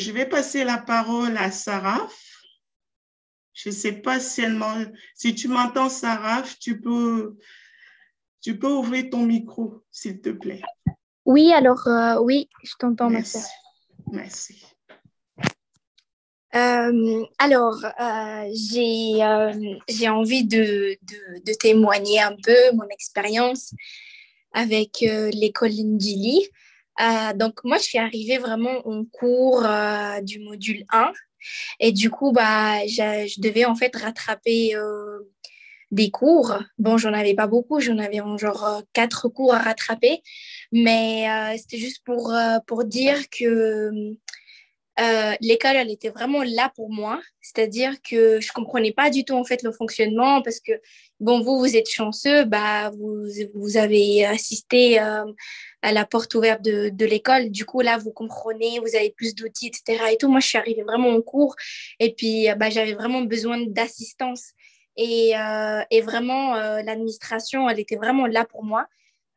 je vais passer la parole à Saraf. Je ne sais pas si, si tu m'entends, Saraf, tu peux, ouvrir ton micro, s'il te plaît. Oui, alors euh, oui, je t'entends, ma Merci. Euh, alors, euh, j'ai envie de, témoigner un peu mon expérience avec l'école Ndili. Euh, donc moi, je suis arrivée vraiment en cours euh, du module 1. Et du coup, bah, je devais en fait rattraper euh, des cours. Bon, j'en avais pas beaucoup, j'en avais genre quatre cours à rattraper. Mais c'était juste pour, pour dire que l'école, elle était vraiment là pour moi. C'est-à-dire que je comprenais pas du tout en fait le fonctionnement parce que, bon, vous, vous êtes chanceux, bah, vous, vous avez assisté à la porte ouverte de, l'école. Du coup, là, vous comprenez, vous avez plus d'outils, etc. Et tout. Moi, je suis arrivée vraiment en cours et puis euh, bah, j'avais vraiment besoin d'assistance. Et, euh, et vraiment, euh, l'administration, elle était vraiment là pour moi.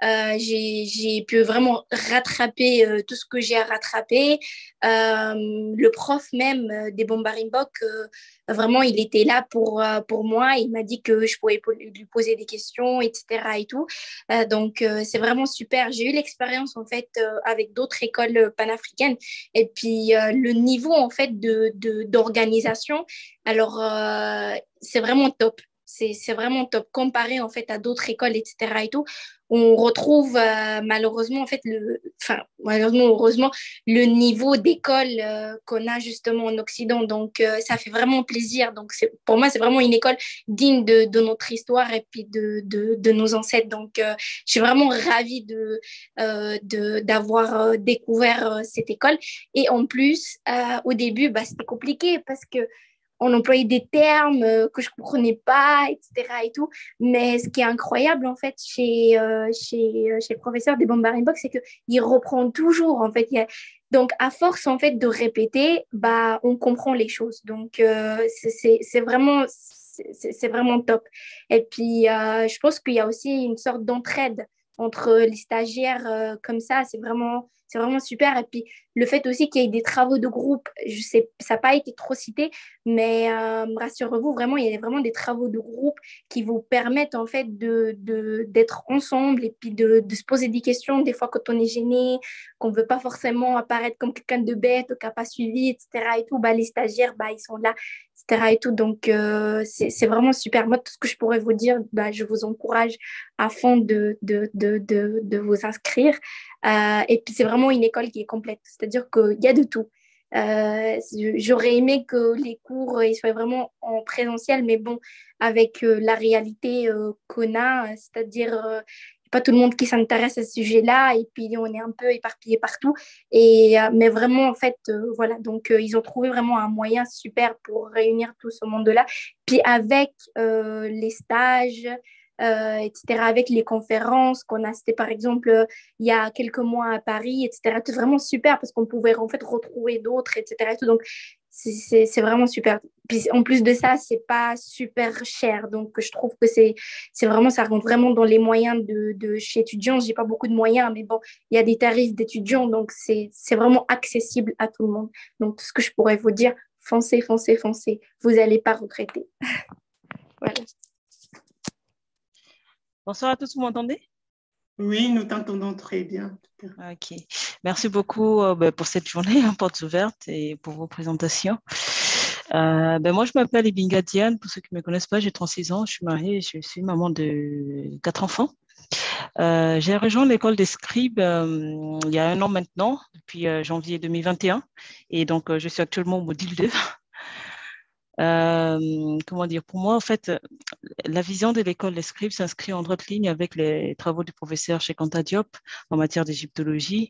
Euh, j'ai pu vraiment rattraper euh, tout ce que j'ai à rattraper. Euh, le prof même des Bombarimbok, vraiment, il était là pour, pour moi. Il m'a dit que je pouvais lui poser des questions, etc. Et tout. donc, c'est vraiment super. J'ai eu l'expérience, en fait, avec d'autres écoles panafricaines. Et puis, le niveau, en fait, d'organisation, de, d'organisation. alors, c'est vraiment top. C'est vraiment top. Comparé en fait à d'autres écoles, etc. et tout, on retrouve euh, malheureusement en fait le, enfin malheureusement heureusement le niveau d'école euh, qu'on a justement en Occident. Donc euh, ça fait vraiment plaisir. Donc pour moi c'est vraiment une école digne de, notre histoire et puis de, de, nos ancêtres. Donc je suis vraiment ravie de d'avoir découvert cette école. Et en plus au début bah, c'était compliqué parce que on employait des termes euh, que je ne comprenais pas, etc. Et tout. Mais ce qui est incroyable, en fait, chez, euh, euh, chez, le professeur des Bombarding Box, c'est qu'il reprend toujours, en fait. Donc, à force, en fait, de répéter, bah, on comprend les choses. Donc, c'est vraiment... C'est vraiment top. Et puis, je pense qu'il y a aussi une sorte d'entraide entre les stagiaires comme ça. C'est vraiment, c'est vraiment super. Et puis le fait aussi qu'il y ait des travaux de groupe, je sais, ça n'a pas été trop cité, mais euh, rassurez-vous, vraiment, il y a vraiment des travaux de groupe qui vous permettent en fait d'être de, d'être ensemble et puis de, se poser des questions des fois quand on est gêné, qu'on veut pas forcément apparaître comme quelqu'un de bête qui n'a pas suivi, etc. Et tout, bah, les stagiaires, bah, ils sont là, et tout. Donc, euh, c'est vraiment super. Moi, tout ce que je pourrais vous dire, bah, je vous encourage à fond de, de, de, de, vous inscrire. Euh, et puis, c'est vraiment une école qui est complète, c'est-à-dire qu'il y a de tout. Euh, j'aurais aimé que les cours ils soient vraiment en présentiel, mais bon, avec la réalité qu'on a, c'est-à-dire pas tout le monde qui s'intéresse à ce sujet-là, et puis on est un peu éparpillé partout. Et, euh, mais vraiment, en fait, euh, voilà, donc euh, ils ont trouvé vraiment un moyen super pour réunir tout ce monde-là. Puis avec les stages, etc., avec les conférences qu'on a, c'était par exemple il y a quelques mois à Paris, etc. c'est vraiment super parce qu'on pouvait en fait retrouver d'autres, etc. Et tout. Donc, c'est vraiment super. Puis en plus de ça, c'est pas super cher. Donc je trouve que c'est vraiment, ça rentre vraiment dans les moyens de, de chez étudiant. J'ai pas beaucoup de moyens, mais bon, il y a des tarifs d'étudiants. Donc c'est vraiment accessible à tout le monde. Donc tout ce que je pourrais vous dire, foncez, foncez, foncez. Vous n'allez pas regretter. voilà. Bonsoir à tous, vous m'entendez oui, nous t'entendons très bien. Ok. Merci beaucoup euh, ben, pour cette journée en hein, Portes ouvertes et pour vos présentations. Euh, ben, moi, je m'appelle Ibinga Diane. Pour ceux qui ne me connaissent pas, j'ai 36 ans, je suis mariée, je suis maman de quatre enfants. Euh, j'ai rejoint l'école des scribes il y a un an maintenant, depuis janvier 2021. Et donc, je suis actuellement au module 2. Euh, comment dire, pour moi, en fait, la vision de l'école des scribes s'inscrit en droite ligne avec les travaux du professeur chez Diop en matière d'égyptologie.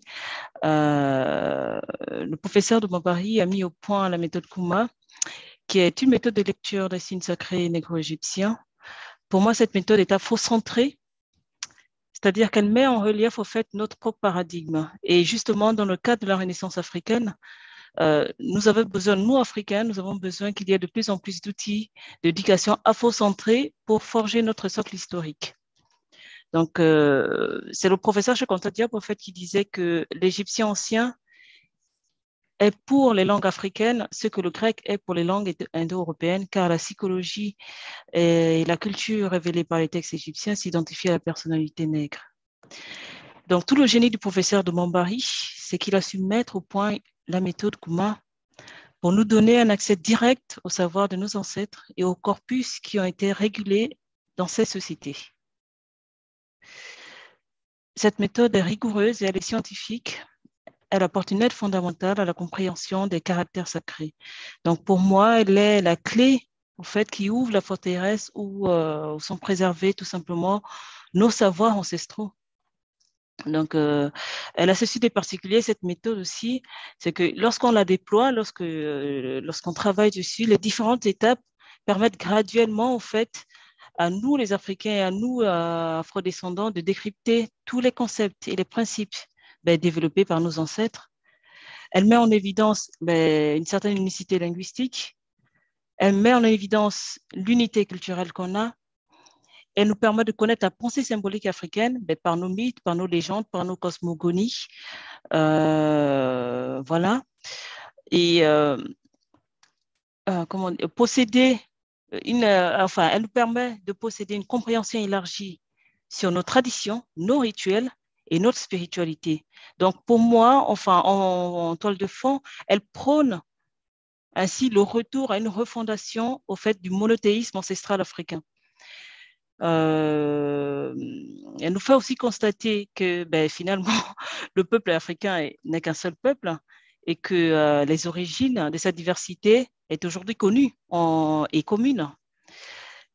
Euh, le professeur de Mobari a mis au point la méthode Kuma, qui est une méthode de lecture des signes sacrés négro-égyptiens. Pour moi, cette méthode est à faux centrée cest c'est-à-dire qu'elle met en relief au fait notre propre paradigme. Et justement, dans le cadre de la Renaissance africaine, euh, nous avons besoin, nous, Africains, nous avons besoin qu'il y ait de plus en plus d'outils d'éducation afrocentrée pour forger notre socle historique. Donc, euh, c'est le professeur Chekonta fait, qui disait que l'Égyptien ancien est pour les langues africaines ce que le grec est pour les langues indo-européennes, car la psychologie et la culture révélées par les textes égyptiens s'identifient à la personnalité nègre. Donc, tout le génie du professeur de Mambari, c'est qu'il a su mettre au point la méthode Kuma pour nous donner un accès direct au savoir de nos ancêtres et aux corpus qui ont été régulés dans ces sociétés. Cette méthode est rigoureuse et elle est scientifique. Elle apporte une aide fondamentale à la compréhension des caractères sacrés. Donc pour moi, elle est la clé au fait qui ouvre la forteresse où euh, sont préservés tout simplement nos savoirs ancestraux. Donc, euh, a ceci des particuliers, cette méthode aussi, c'est que lorsqu'on la déploie, lorsque euh, lorsqu'on travaille dessus, les différentes étapes permettent graduellement, en fait, à nous les Africains et à nous euh, Afro-descendants, de décrypter tous les concepts et les principes ben, développés par nos ancêtres. Elle met en évidence ben, une certaine unicité linguistique. Elle met en évidence l'unité culturelle qu'on a. Elle nous permet de connaître la pensée symbolique africaine ben, par nos mythes, par nos légendes, par nos cosmogonies. Euh, voilà. Et euh, euh, comment, posséder une, enfin, elle nous permet de posséder une compréhension élargie sur nos traditions, nos rituels et notre spiritualité. Donc, pour moi, enfin, en toile de fond, elle prône ainsi le retour à une refondation au fait du monothéisme ancestral africain. Euh, elle nous fait aussi constater que ben, finalement, le peuple africain n'est qu'un seul peuple et que euh, les origines de sa diversité est aujourd'hui connue et commune.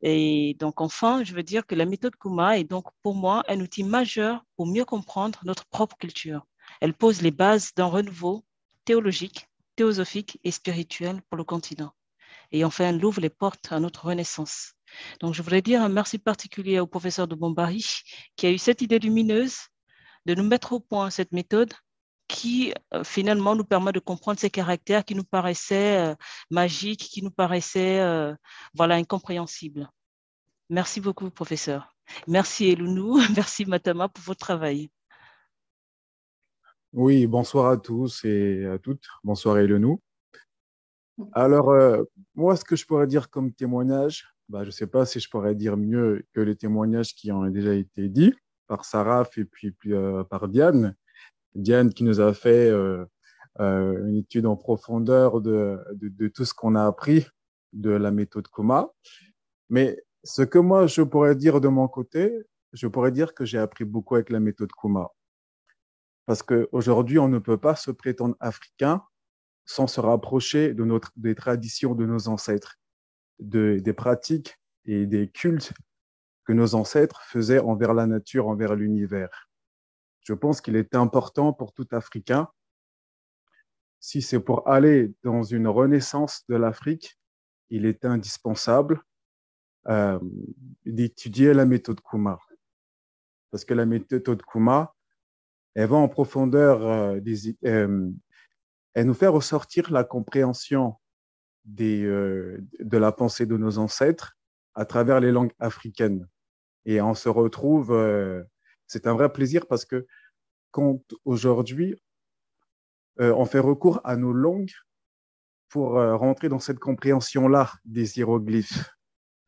Et donc, enfin, je veux dire que la méthode Kuma est donc pour moi un outil majeur pour mieux comprendre notre propre culture. Elle pose les bases d'un renouveau théologique, théosophique et spirituel pour le continent. Et enfin, elle ouvre les portes à notre renaissance. Donc, je voudrais dire un merci particulier au professeur de Bombari qui a eu cette idée lumineuse de nous mettre au point cette méthode qui euh, finalement nous permet de comprendre ces caractères qui nous paraissaient euh, magiques, qui nous paraissaient euh, voilà, incompréhensibles. Merci beaucoup, professeur. Merci Elounou, merci Matama pour votre travail. Oui, bonsoir à tous et à toutes. Bonsoir Elounou. Alors, moi, ce que je pourrais dire comme témoignage, bah, je ne sais pas si je pourrais dire mieux que les témoignages qui ont déjà été dits par Sarah et puis, euh, par Diane. Diane qui nous a fait euh, euh, une étude en profondeur de, tout ce qu'on a appris de la méthode Kuma. Mais ce que moi, je pourrais dire de mon côté, je pourrais dire que j'ai appris beaucoup avec la méthode Kuma. Parce qu'aujourd'hui, on ne peut pas se prétendre africain sans se rapprocher des traditions de nos ancêtres des pratiques et des cultes que nos ancêtres faisaient envers la nature, envers l'univers. Je pense qu'il est important pour tout Africain, si c'est pour aller dans une renaissance de l'Afrique, il est indispensable euh, d'étudier la méthode Kuma. Parce que la méthode Kuma, elle va en profondeur, euh, euh, elle nous fait ressortir la compréhension euh, de la pensée de nos ancêtres à travers les langues africaines. Et on se retrouve, euh, c'est un vrai plaisir parce que quand aujourd'hui, euh, on fait recours à nos langues pour rentrer dans cette compréhension-là des hiéroglyphes.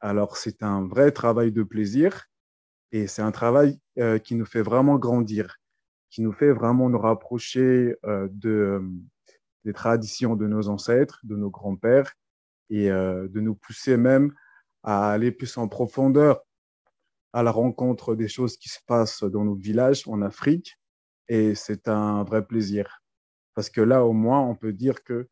Alors c'est un vrai travail de plaisir et c'est un travail qui nous fait vraiment grandir, qui nous fait vraiment nous rapprocher de des traditions de nos ancêtres, de nos grands-pères, et euh, de nous pousser même à aller plus en profondeur à la rencontre des choses qui se passent dans nos villages en Afrique. Et c'est un vrai plaisir. Parce que là, au moins, on peut dire que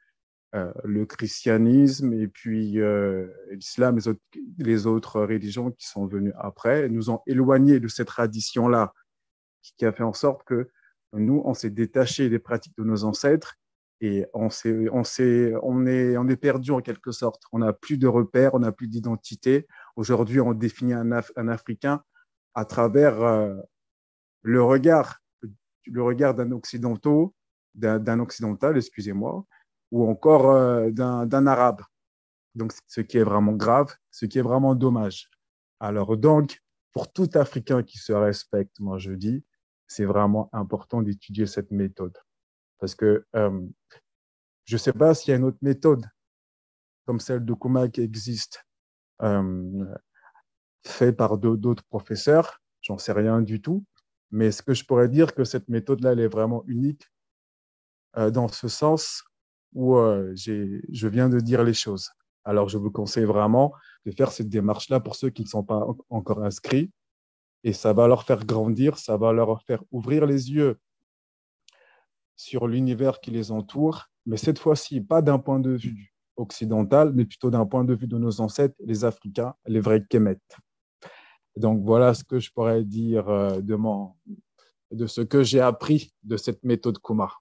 euh, le christianisme et puis euh, l'islam et les autres religions qui sont venues après nous ont éloignés de cette tradition-là, qui a fait en sorte que nous, on s'est détaché des pratiques de nos ancêtres et on, est, on, s'est, on, est, on est perdu en quelque sorte. On n'a plus de repères, on n'a plus d'identité. Aujourd'hui, on définit un, Africain à travers euh, le regard, le regard d'un occidentaux, d'un occidental, excusez-moi, ou encore euh, d'un arabe. Donc, ce qui est vraiment grave, ce qui est vraiment dommage. Alors, donc, pour tout Africain qui se respecte, moi je dis, c'est vraiment important d'étudier cette méthode. Parce que euh, je ne sais pas s'il y a une autre méthode comme celle de Kuma qui existe, euh, faite par d'autres professeurs, j'en sais rien du tout, mais ce que je pourrais dire que cette méthode-là, elle est vraiment unique euh, dans ce sens où je viens de dire les choses. Alors, je vous conseille vraiment de faire cette démarche-là pour ceux qui ne sont pas encore inscrits. Et ça va leur faire grandir, ça va leur faire ouvrir les yeux sur l'univers qui les entoure, mais cette fois-ci, pas d'un point de vue occidental, mais plutôt d'un point de vue de nos ancêtres, les Africains, les vrais Kemet. Donc voilà ce que je pourrais dire euh, de, mon, de ce que j'ai appris de cette méthode Kuma.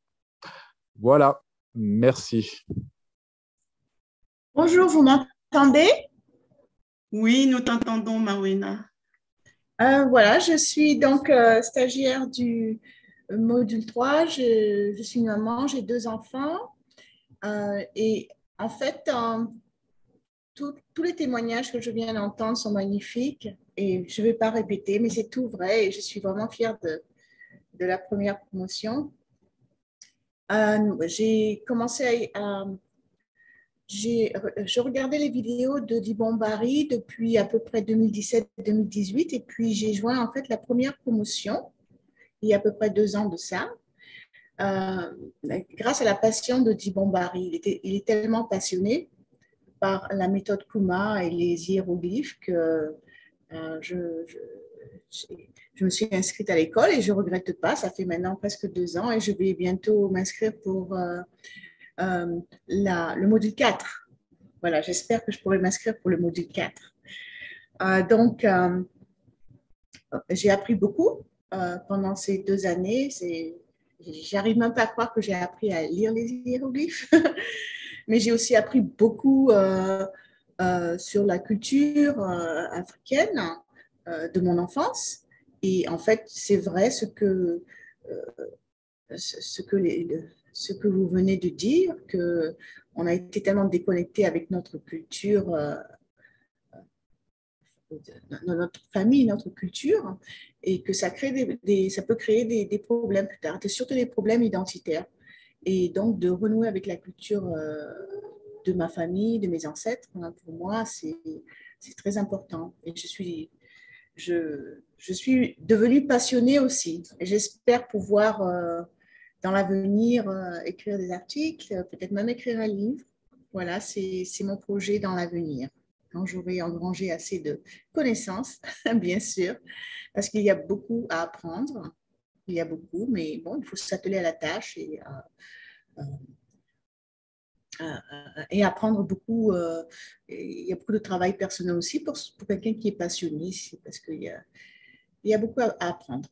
Voilà, merci. Bonjour, vous m'entendez Oui, nous t'entendons, Marwena. Euh, voilà, je suis donc euh, stagiaire du Module 3, je, je suis maman, j'ai deux enfants. Euh, et en fait, euh, tous les témoignages que je viens d'entendre sont magnifiques et je ne vais pas répéter, mais c'est tout vrai et je suis vraiment fière de, la première promotion. Euh, j'ai commencé à... à je regardais les vidéos de Dibon Barry depuis à peu près 2017-2018 et puis j'ai joint en fait la première promotion il y a à peu près deux ans de ça, euh, grâce à la passion de Dibon Barry. Il, il est tellement passionné par la méthode Kuma et les hiéroglyphes que euh, je, me suis inscrite à l'école et je ne regrette pas. Ça fait maintenant presque deux ans et je vais bientôt m'inscrire pour euh, le module 4. Voilà, j'espère que je pourrai m'inscrire pour le module 4. donc, j'ai appris beaucoup euh, pendant ces deux années. J'arrive même pas à croire que j'ai appris à lire les hiéroglyphes, mais j'ai aussi appris beaucoup euh, euh, sur la culture africaine de mon enfance. Et en fait, c'est vrai ce que, ce, que les, ce que vous venez de dire, qu'on a été tellement déconnecté avec notre culture notre famille, notre culture, et que ça, crée des, ça peut créer des, problèmes plus tard, surtout des problèmes identitaires. Et donc, de renouer avec la culture euh, de ma famille, de mes ancêtres, hein, pour moi, c'est très important. Et je suis, je, suis devenue passionnée aussi. J'espère pouvoir, euh, dans l'avenir, euh, écrire des articles, peut-être même écrire un livre. Voilà, c'est mon projet dans l'avenir quand j'aurai engrangé assez de connaissances, bien sûr, parce qu'il y a beaucoup à apprendre. Il y a beaucoup, mais bon, il faut s'atteler à la tâche et, euh, euh, euh, et apprendre beaucoup. il y a beaucoup de travail personnel aussi pour, quelqu'un qui est passionné, parce qu'il y a, beaucoup à, apprendre.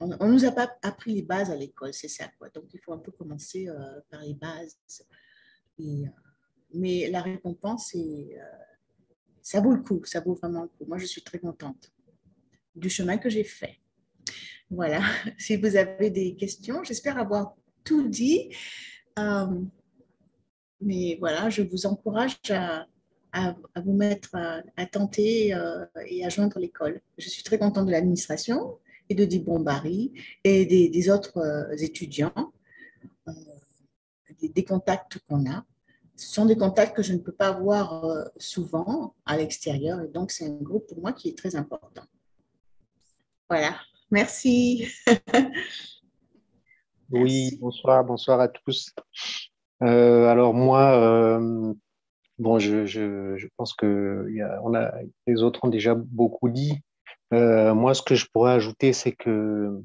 On ne nous a pas appris les bases à l'école, c'est ça. Quoi. Donc, il faut un peu commencer par les bases. mais la récompense est ça vaut le coup, ça vaut vraiment le coup. Moi, je suis très contente du chemin que j'ai fait. Voilà, si vous avez des questions, j'espère avoir tout dit. Euh, mais voilà, je vous encourage à, vous mettre, à, tenter euh, et à joindre l'école. Je suis très contente de l'administration et de Dibon Barry et des, autres euh, étudiants, des contacts qu'on a ce sont des contacts que je ne peux pas voir euh, souvent à l'extérieur. Et donc, c'est un groupe pour moi qui est très important. Voilà. Merci. oui, bonsoir, bonsoir à tous. Euh, alors moi, euh, bon, je, pense que on a, les autres ont déjà beaucoup dit. moi, ce que je pourrais ajouter, c'est que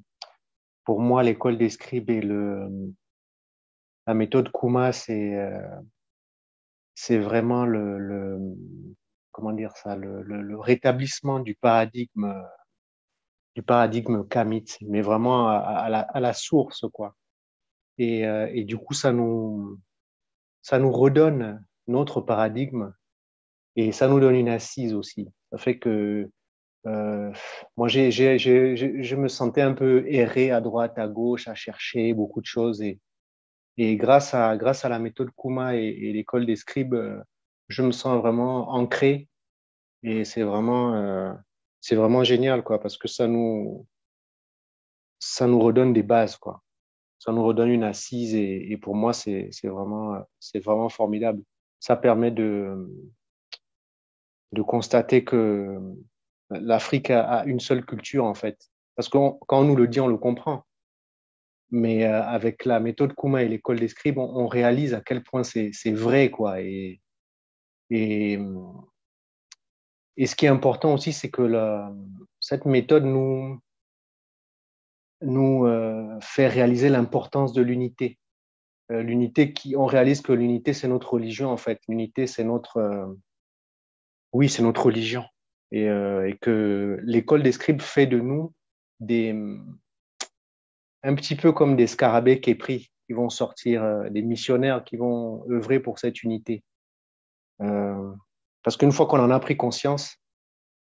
pour moi, l'école des scribes et le, la méthode Kuma, c'est c'est vraiment le, comment dire ça, le, rétablissement du paradigme du paradigme KAMIT mais vraiment à, la, source quoi. Euh, et, du coup, ça nous ça nous redonne notre paradigme et ça nous donne une assise aussi. Ça fait que euh, moi, je me sentais un peu erré à droite, à gauche, à chercher beaucoup de choses et et grâce à, grâce à la méthode Kuma et, l'école des scribes, euh, je me sens vraiment ancré. Et c'est vraiment, euh, c'est vraiment génial, quoi, parce que ça nous, ça nous redonne des bases, quoi. Ça nous redonne une assise et, et pour moi, c'est vraiment, vraiment formidable. Ça permet de, de constater que l'Afrique a, une seule culture, en fait. Parce que quand on nous le dit, on le comprend mais euh, avec la méthode Kuma et l'école des scribes, on, réalise à quel point c'est vrai. Quoi. Et, ce qui est important aussi, c'est que cette méthode nous, nous euh, fait réaliser l'importance de l'unité. Euh, l'unité qui, on réalise que l'unité, c'est notre religion, en fait. L'unité, c'est notre. oui, c'est notre religion. Et, et que l'école des scribes fait de nous des un petit peu comme des scarabées pris, qui vont sortir, euh, des missionnaires qui vont œuvrer pour cette unité. Euh, parce qu'une fois qu'on en a pris conscience,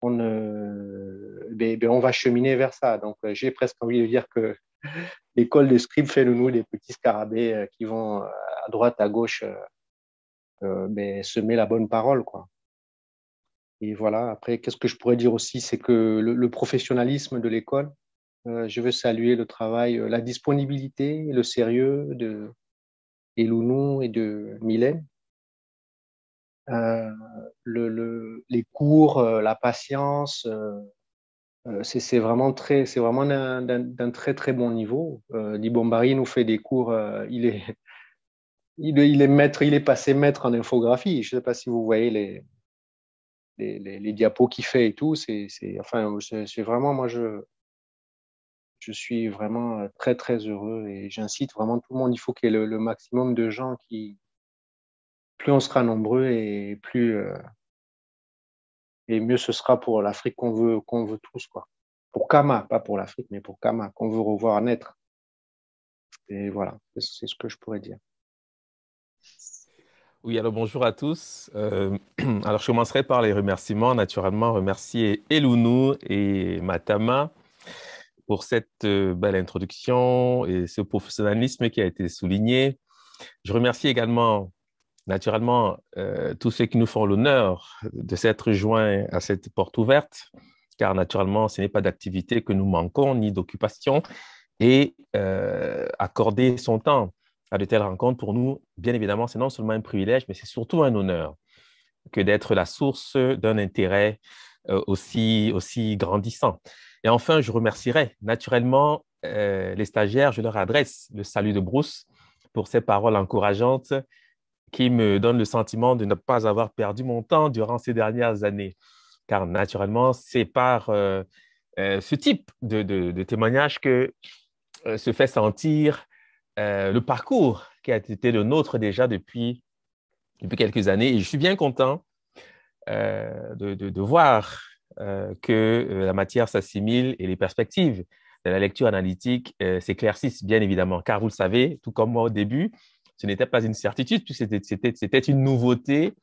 on, euh, ben, ben, va cheminer vers ça. Donc j'ai presque envie de dire que l'école de scribe fait de nous des petits scarabées qui vont à droite, à gauche, mais ben, semer la bonne parole. Quoi. Et voilà, après, qu'est-ce que je pourrais dire aussi C'est que le professionnalisme de l'école, euh, je veux saluer le travail, euh, la disponibilité, le sérieux de Elounou et de Mylène. Euh, les cours, la patience, c'est vraiment très, c'est vraiment d'un très très bon niveau. Euh, nous fait des cours, il est, il, maître, il est passé maître en infographie. Je ne sais pas si vous voyez les, les, diapos qu'il fait et tout. C'est, enfin, c'est vraiment moi je, je suis vraiment euh, très très heureux et j'incite vraiment tout le monde. Il faut qu'il y ait le, maximum de gens qui, plus on sera nombreux et plus euh, et mieux ce sera pour l'Afrique qu'on veut qu'on veut tous quoi. Pour Kama, pas pour l'Afrique, mais pour Kama qu'on veut revoir naître. Et voilà, c'est ce que je pourrais dire. Oui, alors bonjour à tous. Euh, alors je commencerai par les remerciements, naturellement, remercier Elounou et Matama pour cette euh, belle introduction et ce professionnalisme qui a été souligné. Je remercie également, naturellement, euh, tous ceux qui nous font l'honneur de s'être joints à cette porte ouverte, car naturellement, ce n'est pas d'activité que nous manquons, ni d'occupation, et euh, accorder son temps à de telles rencontres, pour nous, bien évidemment, c'est non seulement un privilège, mais c'est surtout un honneur que d'être la source d'un intérêt aussi, aussi grandissant. Et enfin, je remercierai naturellement euh, les stagiaires. Je leur adresse le salut de Bruce pour ces paroles encourageantes qui me donnent le sentiment de ne pas avoir perdu mon temps durant ces dernières années. Car naturellement, c'est par euh, euh, ce type de, de témoignage que se fait sentir le parcours qui a été le nôtre déjà depuis, depuis quelques années. Et je suis bien content de, de, voir euh, que euh, la matière s'assimile et les perspectives de la lecture analytique euh, s'éclaircissent, bien évidemment, car vous le savez, tout comme moi au début, ce n'était pas une certitude, c'était une nouveauté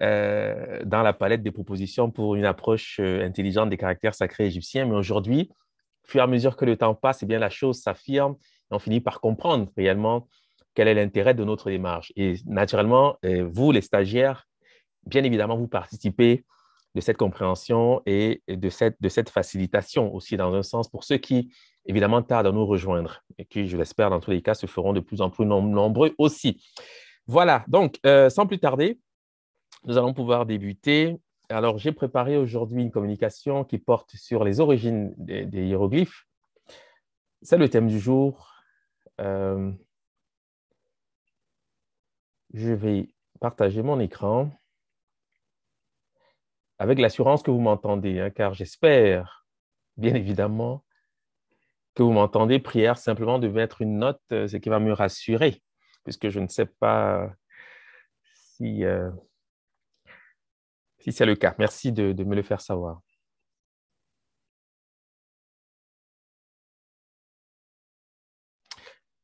dans la palette des propositions pour une approche intelligente des caractères sacrés égyptiens. Mais aujourd'hui, au fur et à mesure que le temps passe, et eh bien, la chose s'affirme et on finit par comprendre réellement quel est l'intérêt de notre démarche. Et naturellement, vous, les stagiaires, bien évidemment, vous participez de cette compréhension et de cette, facilitation aussi, dans un sens, pour ceux qui, évidemment, tardent à nous rejoindre et qui, je l'espère, dans tous les cas, se feront de plus en plus nombreux aussi. Voilà, donc, euh, sans plus tarder, nous allons pouvoir débuter. Alors, j'ai préparé aujourd'hui une communication qui porte sur les origines des, hiéroglyphes. C'est le thème du jour. Euh, je vais partager mon écran avec l'assurance que vous m'entendez, hein, car j'espère, bien évidemment, que vous m'entendez. Prière simplement de mettre une note, euh, ce qui va me rassurer, puisque je ne sais pas euh, si, c'est le cas. Merci de, de me le faire savoir.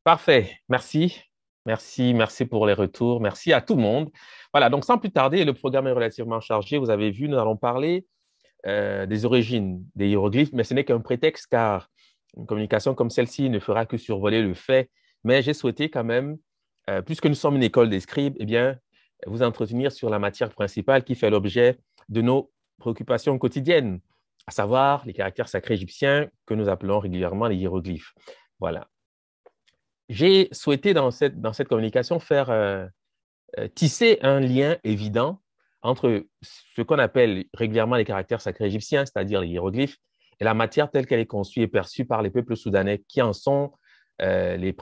Parfait, merci. Merci, merci pour les retours. Merci à tout le monde. Voilà, donc sans plus tarder, le programme est relativement chargé. Vous avez vu, nous allons parler euh, des origines des hiéroglyphes, mais ce n'est qu'un prétexte car une communication comme celle-ci ne fera que survoler le fait. Mais j'ai souhaité quand même, euh, puisque nous sommes une école des scribes, eh bien, vous entretenir sur la matière principale qui fait l'objet de nos préoccupations quotidiennes, à savoir les caractères sacrés égyptiens que nous appelons régulièrement les hiéroglyphes. Voilà j'ai souhaité dans cette, dans cette, communication faire euh, euh, tisser un lien évident entre ce qu'on appelle régulièrement les caractères sacrés égyptiens, c'est-à-dire les hiéroglyphes, et la matière telle qu'elle est conçue et perçue par les peuples soudanais qui en sont euh, les,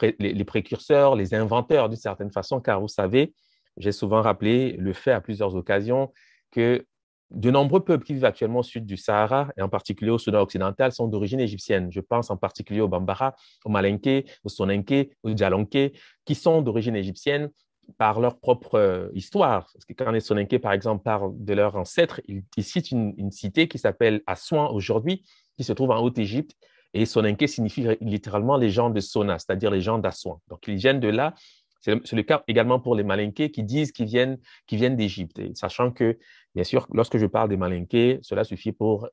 précurseurs, les inventeurs d'une certaine façon, car vous savez, j'ai souvent rappelé le fait à plusieurs occasions que de nombreux peuples qui vivent actuellement au sud du Sahara, et en particulier au Soudan occidental, sont d'origine égyptienne. Je pense en particulier aux Bambara, aux Malinké, aux Soninké, aux Djalonke, qui sont d'origine égyptienne par leur propre euh, histoire. que quand les Soninké, par exemple, parlent de leurs ancêtres, ils, citent une, cité qui s'appelle Aswan aujourd'hui, qui se trouve en Haute-Égypte. Et Soninké signifie littéralement les gens de Sona, c'est-à-dire les gens d'Aswan. Donc, ils viennent de là. C'est le, cas également pour les Malinké qui disent qu'ils viennent, viennent d'Égypte, sachant que Bien sûr, lorsque je parle des Malinqués, cela suffit pour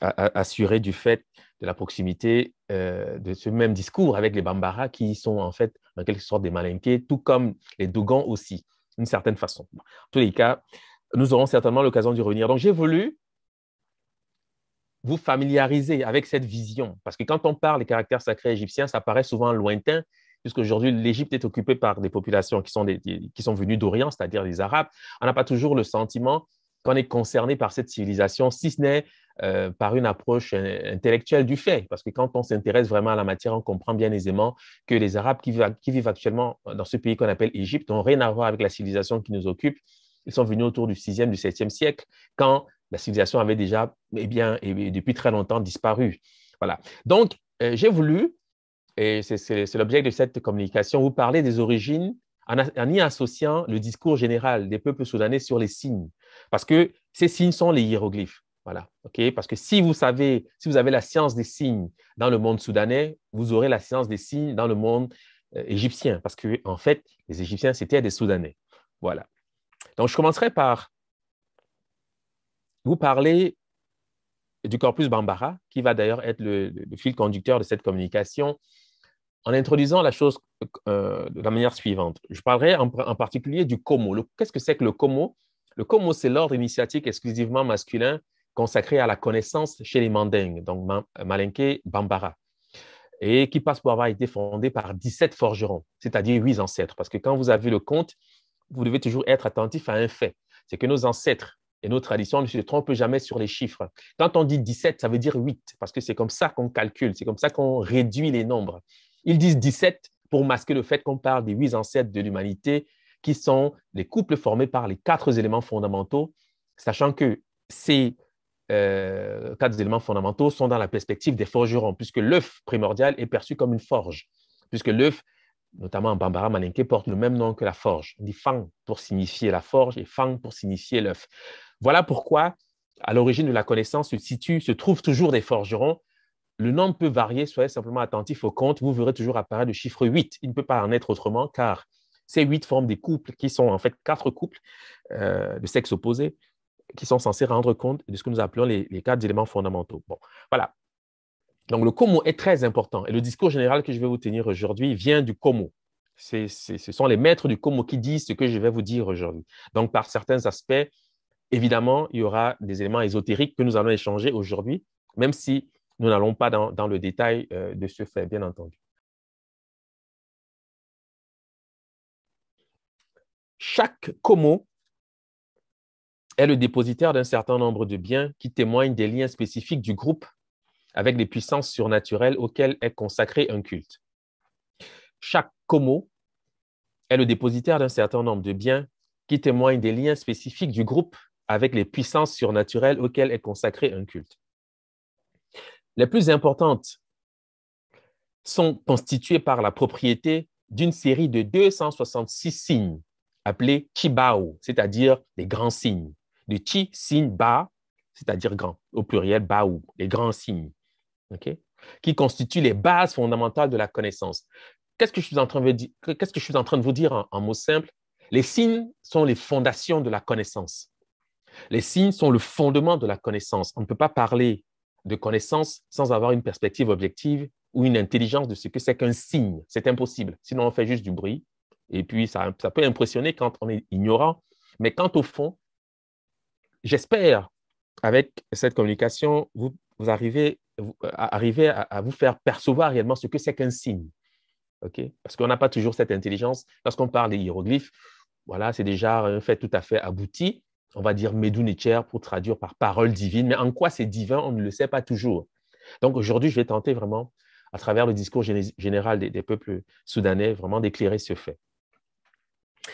assurer du fait de la proximité euh, de ce même discours avec les Bambara qui sont en fait en quelque sorte des Malinqués, tout comme les Dogons aussi, d'une certaine façon. En tous les cas, nous aurons certainement l'occasion d'y revenir. Donc j'ai voulu vous familiariser avec cette vision, parce que quand on parle des caractères sacrés égyptiens, ça paraît souvent lointain, aujourd'hui l'Égypte est occupée par des populations qui sont, qui sont venues d'Orient, c'est-à-dire les Arabes. On n'a pas toujours le sentiment qu'on est concerné par cette civilisation, si ce n'est euh, par une approche euh, intellectuelle du fait. Parce que quand on s'intéresse vraiment à la matière, on comprend bien aisément que les Arabes qui, vivent, actuellement dans ce pays qu'on appelle Égypte n'ont rien à voir avec la civilisation qui nous occupe. Ils sont venus autour du 6e, du 7e siècle, quand la civilisation avait déjà, eh bien, depuis très longtemps, disparu. Voilà. Donc, euh, j'ai voulu, et c'est l'objet de cette communication, vous parler des origines en y associant le discours général des peuples soudanais sur les signes parce que ces signes sont les hiéroglyphes. Voilà. Parce que si vous savez, si vous avez la science des signes dans le monde soudanais, vous aurez la science des signes dans le monde euh, égyptien. Parce que, en fait, les Égyptiens, c'était des Soudanais. Voilà. Donc, je commencerai par vous parler du corpus Bambara, qui va d'ailleurs être le, fil conducteur de cette communication, en introduisant la chose euh, de la manière suivante. Je parlerai en, en particulier du Como. Qu'est-ce que c'est que le Como le Komo, c'est l'ordre initiatique exclusivement masculin consacré à la connaissance chez les Mandingues, donc malinke Bambara, et qui passe pour avoir été fondé par 17 forgerons, c'est-à-dire 8 ancêtres. Parce que quand vous avez le compte, vous devez toujours être attentif à un fait, c'est que nos ancêtres et nos traditions ne se trompent jamais sur les chiffres. Quand on dit 17, ça veut dire 8, parce que c'est comme ça qu'on calcule, c'est comme ça qu'on réduit les nombres. Ils disent 17 pour masquer le fait qu'on parle des 8 ancêtres de l'humanité qui sont les couples formés par les quatre éléments fondamentaux, sachant que ces euh, quatre éléments fondamentaux sont dans la perspective des forgerons, puisque l'œuf primordial est perçu comme une forge, puisque l'œuf, notamment en Bambara Malinke, porte le même nom que la forge. On dit Fang pour signifier la forge et Fang pour signifier l'œuf. Voilà pourquoi, à l'origine de la connaissance se situe, se trouve toujours des forgerons. Le nombre peut varier, soyez simplement attentif au compte. Vous verrez toujours apparaître le chiffre 8. Il ne peut pas en être autrement car ces huit formes des couples qui sont en fait quatre couples euh, de sexe opposé qui sont censés rendre compte de ce que nous appelons les, quatre éléments fondamentaux. Bon, voilà. Donc, le Como est très important. Et le discours général que je vais vous tenir aujourd'hui vient du Como. ce sont les maîtres du Como qui disent ce que je vais vous dire aujourd'hui. Donc, par certains aspects, évidemment, il y aura des éléments ésotériques que nous allons échanger aujourd'hui, même si nous n'allons pas dans, le détail euh, de ce fait, bien entendu. Chaque Como est le dépositaire d'un certain nombre de biens qui témoignent des liens spécifiques du groupe avec les puissances surnaturelles auxquelles est consacré un culte. Chaque Como est le dépositaire d'un certain nombre de biens qui témoignent des liens spécifiques du groupe avec les puissances surnaturelles auxquelles est consacré un culte. Les plus importantes sont constituées par la propriété d'une série de 266 signes appelé Chibao, c'est-à-dire les grands signes. De Chi signe Ba, c'est-à-dire grand, au pluriel Bao, les grands signes, qui constituent les bases fondamentales de la connaissance. Qu'est-ce que je suis en train de, dire, qu'est-ce que je suis en train de vous dire en, en mots simples Les signes sont les fondations de la connaissance. Les signes sont le fondement de la connaissance. On ne peut pas parler de connaissance sans avoir une perspective objective ou une intelligence de ce que c'est qu'un signe. C'est impossible. Sinon, on fait juste du bruit et puis, ça, peut impressionner quand on est ignorant. Mais quant au fond, j'espère, avec cette communication, vous, vous arrivez, à, vous faire percevoir réellement ce que c'est qu'un signe. Parce qu'on n'a pas toujours cette intelligence. Lorsqu'on parle des hiéroglyphes, voilà, c'est déjà un fait tout à fait abouti. On va dire cher » pour traduire par parole divine. Mais en quoi c'est divin, on ne le sait pas toujours. Donc aujourd'hui, je vais tenter vraiment, à travers le discours général des peuples soudanais, vraiment d'éclairer ce fait.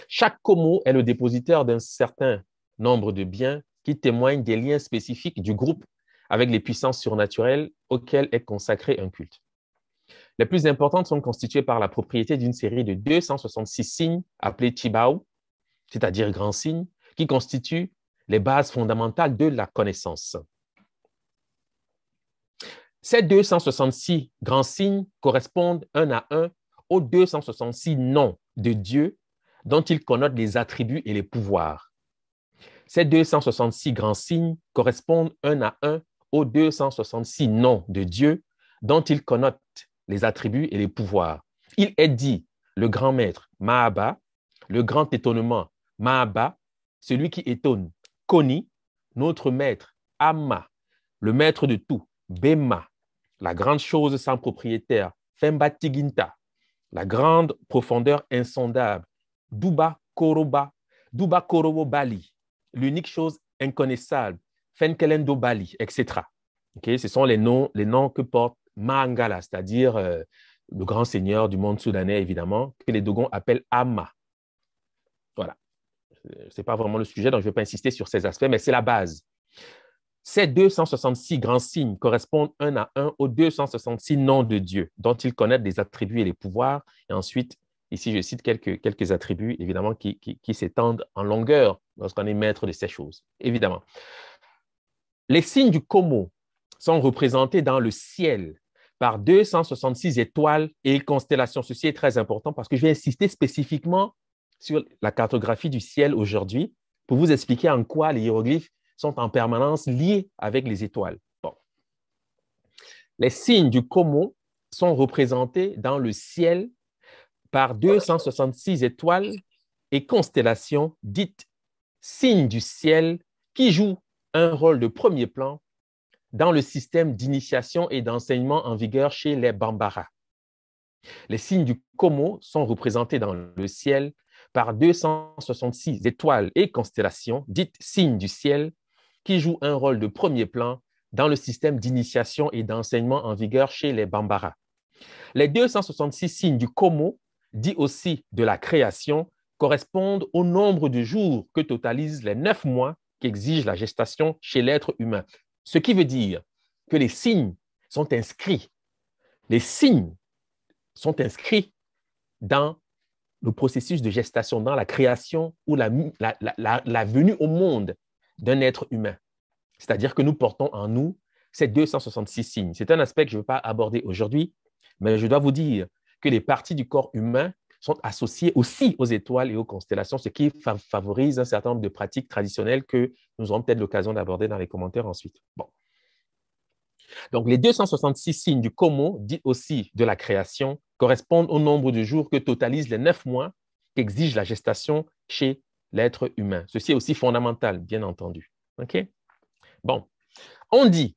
Chaque komo est le dépositaire d'un certain nombre de biens qui témoignent des liens spécifiques du groupe avec les puissances surnaturelles auxquelles est consacré un culte. Les plus importantes sont constituées par la propriété d'une série de 266 signes appelés chibao, c'est-à-dire grands signes, qui constituent les bases fondamentales de la connaissance. Ces 266 grands signes correspondent un à un aux 266 noms de Dieu dont il connote les attributs et les pouvoirs. Ces 266 grands signes correspondent un à un aux 266 noms de Dieu dont il connote les attributs et les pouvoirs. Il est dit le grand maître, Mahaba, le grand étonnement, Mahaba, celui qui étonne, Koni, notre maître, Amma, le maître de tout, Bema, la grande chose sans propriétaire, Fembatiginta, la grande profondeur insondable, Duba Koroba, Duba Korobo Bali, l'unique chose inconnaissable, Fenkelendo Bali, etc. Ce sont les noms, les noms que porte mangala c'est-à-dire euh, le grand seigneur du monde soudanais, évidemment, que les Dogons appellent Ama. Voilà. Ce n'est pas vraiment le sujet, donc je ne vais pas insister sur ces aspects, mais c'est la base. Ces 266 grands signes correspondent un à un aux 266 noms de Dieu, dont ils connaissent les attributs et les pouvoirs, et ensuite Ici, je cite quelques, attributs, évidemment, qui, s'étendent en longueur lorsqu'on est maître de ces choses, évidemment. Les signes du Como sont représentés dans le ciel par 266 étoiles et constellations. Ceci est très important parce que je vais insister spécifiquement sur la cartographie du ciel aujourd'hui pour vous expliquer en quoi les hiéroglyphes sont en permanence liés avec les étoiles. Bon. Les signes du Como sont représentés dans le ciel par 266 étoiles et constellations dites signes du ciel qui jouent un rôle de premier plan dans le système d'initiation et d'enseignement en vigueur chez les Bambara. Les signes du Komo sont représentés dans le ciel par 266 étoiles et constellations dites signes du ciel qui jouent un rôle de premier plan dans le système d'initiation et d'enseignement en vigueur chez les Bambara. Les 266 signes du Komo dit aussi de la création, correspondent au nombre de jours que totalisent les neuf mois qu'exige la gestation chez l'être humain. Ce qui veut dire que les signes sont inscrits. Les signes sont inscrits dans le processus de gestation, dans la création ou la, la venue au monde d'un être humain. C'est-à-dire que nous portons en nous ces 266 signes. C'est un aspect que je ne veux pas aborder aujourd'hui, mais je dois vous dire que les parties du corps humain sont associées aussi aux étoiles et aux constellations, ce qui favorise un certain nombre de pratiques traditionnelles que nous aurons peut-être l'occasion d'aborder dans les commentaires ensuite. Bon. Donc, les 266 signes du Como, dit aussi de la création, correspondent au nombre de jours que totalisent les neuf mois qu'exige la gestation chez l'être humain. Ceci est aussi fondamental, bien entendu. OK? Bon. On dit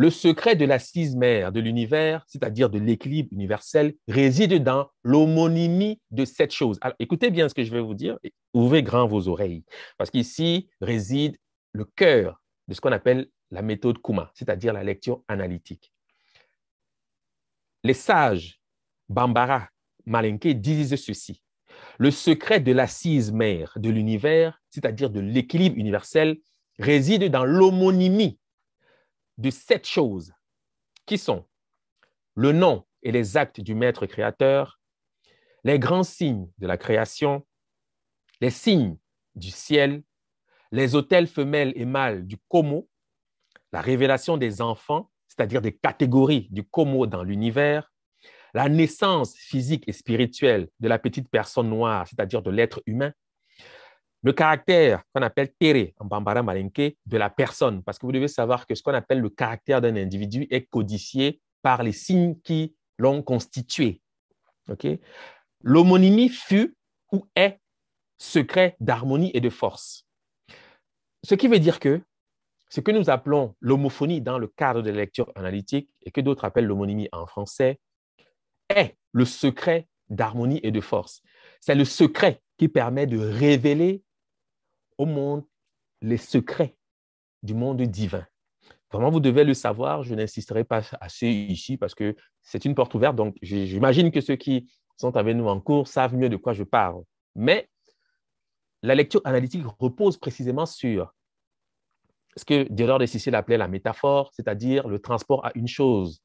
le secret de la mère de l'univers, c'est-à-dire de l'équilibre universel, réside dans l'homonymie de cette chose. Alors, écoutez bien ce que je vais vous dire et ouvrez grand vos oreilles, parce qu'ici réside le cœur de ce qu'on appelle la méthode Kuma, c'est-à-dire la lecture analytique. Les sages, Bambara, Malenke, disent ceci. Le secret de l'assise mère de l'univers, c'est-à-dire de l'équilibre universel, réside dans l'homonymie de sept choses qui sont le nom et les actes du Maître créateur, les grands signes de la création, les signes du ciel, les hôtels femelles et mâles du Como, la révélation des enfants, c'est-à-dire des catégories du Como dans l'univers, la naissance physique et spirituelle de la petite personne noire, c'est-à-dire de l'être humain, le caractère qu'on appelle teré » en bambara malinké de la personne, parce que vous devez savoir que ce qu'on appelle le caractère d'un individu est codifié par les signes qui l'ont constitué. L'homonymie fut ou est secret d'harmonie et de force. Ce qui veut dire que ce que nous appelons l'homophonie dans le cadre de la lecture analytique et que d'autres appellent l'homonymie en français est le secret d'harmonie et de force. C'est le secret qui permet de révéler au monde les secrets du monde divin. Vraiment, vous devez le savoir. Je n'insisterai pas assez ici parce que c'est une porte ouverte. Donc, j'imagine que ceux qui sont avec nous en cours savent mieux de quoi je parle. Mais la lecture analytique repose précisément sur ce que Dior de Sicile appelait la métaphore, c'est-à-dire le transport à une chose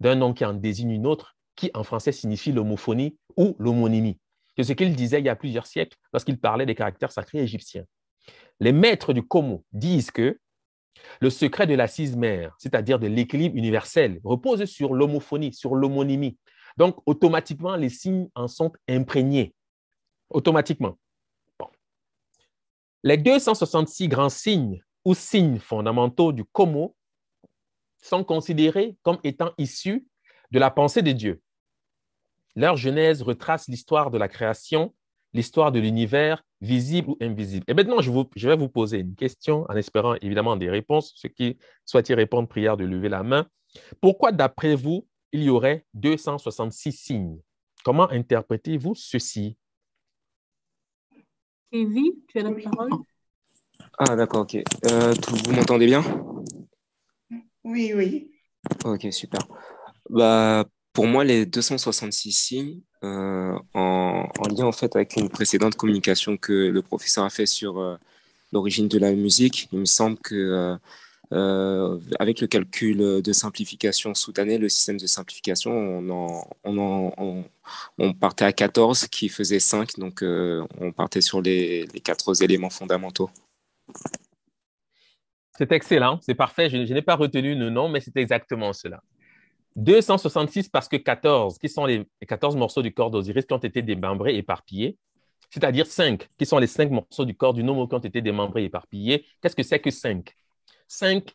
d'un nom qui en désigne une autre, qui en français signifie l'homophonie ou l'homonymie que ce qu'il disait il y a plusieurs siècles lorsqu'il parlait des caractères sacrés égyptiens. Les maîtres du Como disent que le secret de la mère c'est-à-dire de l'équilibre universel, repose sur l'homophonie, sur l'homonymie. Donc, automatiquement, les signes en sont imprégnés. Automatiquement. Les 266 grands signes ou signes fondamentaux du Como sont considérés comme étant issus de la pensée de Dieu. Leur genèse retrace l'histoire de la création, l'histoire de l'univers, visible ou invisible. Et maintenant, je, vous, je, vais vous poser une question en espérant évidemment des réponses. Ceux qui souhaitent y répondre, prière de lever la main. Pourquoi, d'après vous, il y aurait 266 signes? Comment interprétez-vous ceci? Evie, tu as la parole. Ah, d'accord, ok. Euh, vous m'entendez bien? Oui, oui. Ok, super. Bah, pour moi, les 266 signes, euh, en, lien en fait avec une précédente communication que le professeur a fait sur euh, l'origine de la musique, il me semble que euh, avec le calcul de simplification soudanais, le système de simplification, on, on, partait à 14 qui faisait 5, donc on partait sur les, les quatre éléments fondamentaux. C'est excellent, c'est parfait. je n'ai pas retenu le nom, mais c'est exactement cela. 266 parce que 14, qui sont les 14 morceaux du corps d'Osiris qui ont été démembrés et éparpillés, c'est-à-dire 5, qui sont les 5 morceaux du corps du nombre qui ont été démembrés et éparpillés. Qu'est-ce que c'est que 5 5,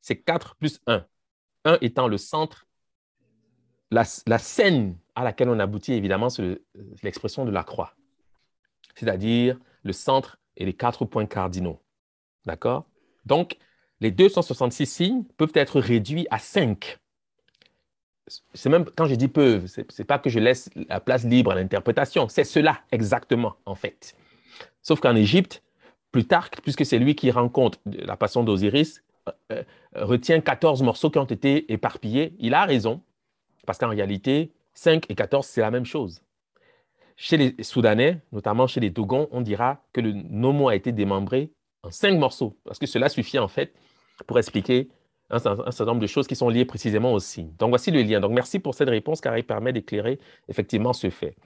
c'est 4 plus 1. 1 étant le centre, la, scène à laquelle on aboutit, évidemment, c'est l'expression de la croix, c'est-à-dire le centre et les quatre points cardinaux. D'accord Donc, les 266 signes peuvent être réduits à 5 c'est même quand je dis peuvent, c'est pas que je laisse la place libre à l'interprétation, c'est cela exactement en fait. Sauf qu'en Égypte, Plutarque, puisque c'est lui qui rencontre la passion d'Osiris, euh, euh, retient 14 morceaux qui ont été éparpillés. Il a raison, parce qu'en réalité, 5 et 14, c'est la même chose. Chez les Soudanais, notamment chez les Dogons, on dira que le nomo a été démembré en 5 morceaux, parce que cela suffit en fait pour expliquer un, certain nombre de choses qui sont liées précisément aux signes. Donc voici le lien. Donc merci pour cette réponse car elle permet d'éclairer effectivement ce fait.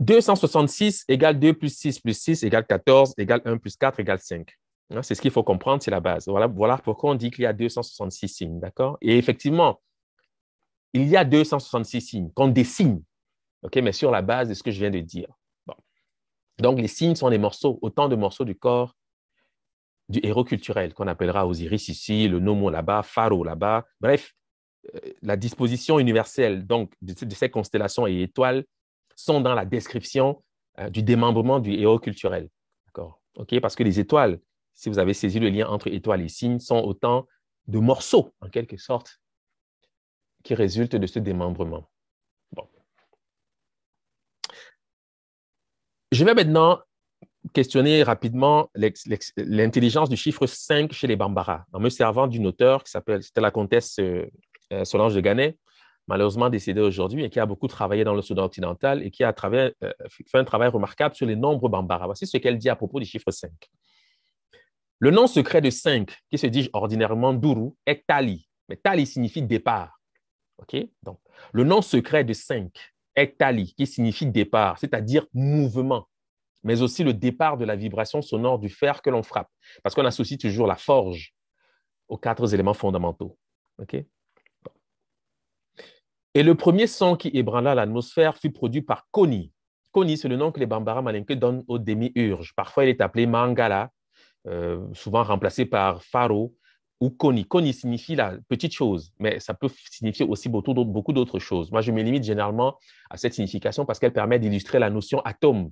266 égale 2 plus 6 plus 6 égale 14 égale 1 plus 4 égale 5. Hein, c'est ce qu'il faut comprendre, c'est la base. Voilà, pourquoi on dit qu'il y a 266 signes, d'accord Et effectivement, il y a 266 signes qu'on dessine, ok, mais sur la base de ce que je viens de dire. Donc, les signes sont des morceaux, autant de morceaux du corps du héros culturel qu'on appellera Osiris ici, le Nomo là-bas, Pharaon là-bas. Bref, euh, la disposition universelle donc de, ces constellations et étoiles sont dans la description euh, du démembrement du héros culturel. D'accord Parce que les étoiles, si vous avez saisi le lien entre étoiles et signes, sont autant de morceaux, en quelque sorte, qui résultent de ce démembrement. Bon. Je vais maintenant questionner rapidement l'intelligence du chiffre 5 chez les Bambara, en me servant d'une auteure qui s'appelle, c'était la comtesse euh, Solange de Ganet, malheureusement décédée aujourd'hui, et qui a beaucoup travaillé dans le Soudan occidental et qui a euh, fait un travail remarquable sur les nombres Bambara. Voici ce qu'elle dit à propos du chiffre 5. Le nom secret de 5, qui se dit ordinairement Dourou, est Tali. Mais Tali signifie départ. Donc, le nom secret de 5 est Tali, qui signifie départ, c'est-à-dire mouvement mais aussi le départ de la vibration sonore du fer que l'on frappe, parce qu'on associe toujours la forge aux quatre éléments fondamentaux. Et le premier son qui ébranla l'atmosphère fut produit par Koni. Koni, c'est le nom que les Bambara Malinke donnent au urges Parfois, il est appelé Mangala, euh, souvent remplacé par Pharo ou Koni. Koni signifie la petite chose, mais ça peut signifier aussi beaucoup d'autres choses. Moi, je me limite généralement à cette signification parce qu'elle permet d'illustrer la notion atome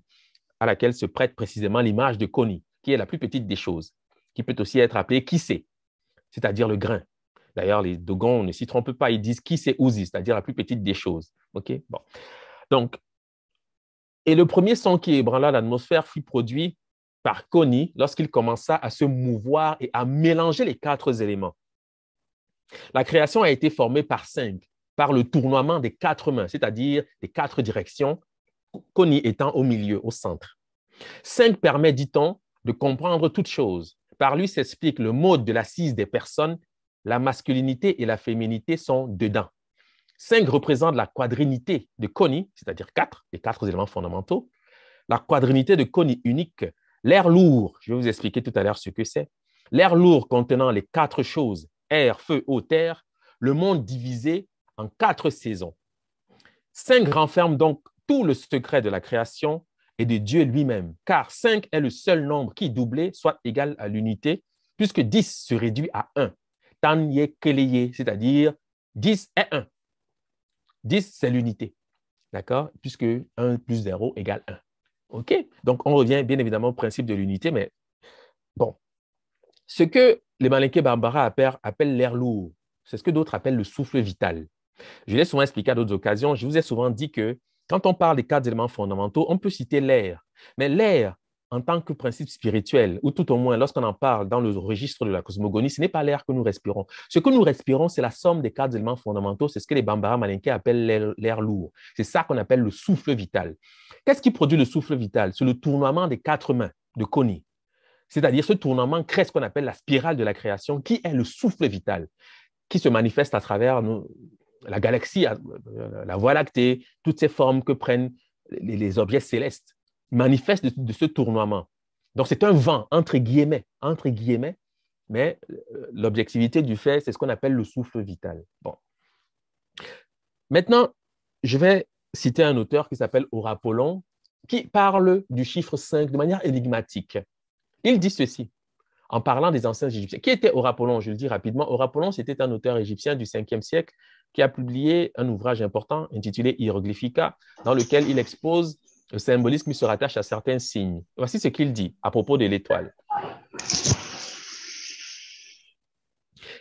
à laquelle se prête précisément l'image de Connie, qui est la plus petite des choses, qui peut aussi être appelée qui c'est-à-dire le grain. D'ailleurs, les Dogons ne s'y trompent pas, ils disent qui Kissé Ouzi, c'est-à-dire la plus petite des choses. OK bon. Donc, et le premier son qui ébranla l'atmosphère fut produit par Connie lorsqu'il commença à se mouvoir et à mélanger les quatre éléments. La création a été formée par cinq, par le tournoiement des quatre mains, c'est-à-dire des quatre directions, Coni étant au milieu, au centre. Cinq permet, dit-on, de comprendre toutes chose. Par lui s'explique le mode de l'assise des personnes. La masculinité et la féminité sont dedans. 5 représente la quadrinité de Connie, c'est-à-dire quatre, les quatre éléments fondamentaux. La quadrinité de Connie unique, l'air lourd, je vais vous expliquer tout à l'heure ce que c'est. L'air lourd contenant les quatre choses, air, feu, eau, terre, le monde divisé en quatre saisons. Cinq renferme donc tout le secret de la création et de Dieu lui-même, car 5 est le seul nombre qui, doublé, soit égal à l'unité, puisque 10 se réduit à 1. Tan keleye, c'est-à-dire 10 est 1. 10, c'est l'unité. D'accord Puisque 1 plus 0 égale 1. OK Donc, on revient bien évidemment au principe de l'unité, mais bon. Ce que les Malinké Barbara appellent l'air lourd, c'est ce que d'autres appellent le souffle vital. Je l'ai souvent expliqué à d'autres occasions. Je vous ai souvent dit que quand on parle des quatre éléments fondamentaux, on peut citer l'air. Mais l'air, en tant que principe spirituel, ou tout au moins lorsqu'on en parle dans le registre de la cosmogonie, ce n'est pas l'air que nous respirons. Ce que nous respirons, c'est la somme des quatre éléments fondamentaux, c'est ce que les Bambara Malinké appellent l'air lourd. C'est ça qu'on appelle le souffle vital. Qu'est-ce qui produit le souffle vital C'est le tournoiement des quatre mains de Koni. C'est-à-dire ce tournoiement crée ce qu'on appelle la spirale de la création, qui est le souffle vital, qui se manifeste à travers nos, la galaxie, hein, la Voie lactée, toutes ces formes que prennent les, objets célestes manifestent de, ce tournoiement. Donc c'est un vent, entre guillemets, entre guillemets, mais euh, l'objectivité du fait, c'est ce qu'on appelle le souffle vital. Maintenant, je vais citer un auteur qui s'appelle Aurapollon, qui parle du chiffre 5 de manière énigmatique. Il dit ceci, en parlant des anciens Égyptiens. Qui était Aurapollon Je le dis rapidement. Aurapollon, c'était un auteur égyptien du 5e siècle qui a publié un ouvrage important intitulé Hieroglyphica, dans lequel il expose le symbolisme qui se rattache à certains signes. Voici ce qu'il dit à propos de l'étoile.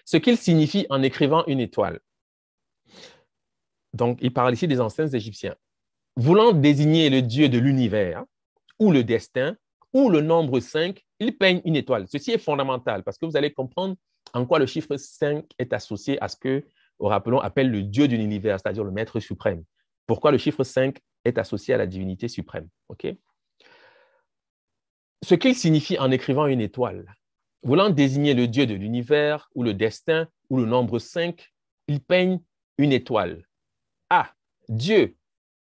Ce qu'il signifie en écrivant une étoile. Donc, il parle ici des anciens Égyptiens. Voulant désigner le Dieu de l'univers, ou le destin, ou le nombre 5, il peigne une étoile. Ceci est fondamental parce que vous allez comprendre en quoi le chiffre 5 est associé à ce que rappelons, appelle le Dieu de l'univers, c'est-à-dire le Maître suprême. Pourquoi le chiffre 5 est associé à la divinité suprême ok Ce qu'il signifie en écrivant une étoile, voulant désigner le Dieu de l'univers ou le destin ou le nombre 5, il peigne une étoile. Ah, Dieu,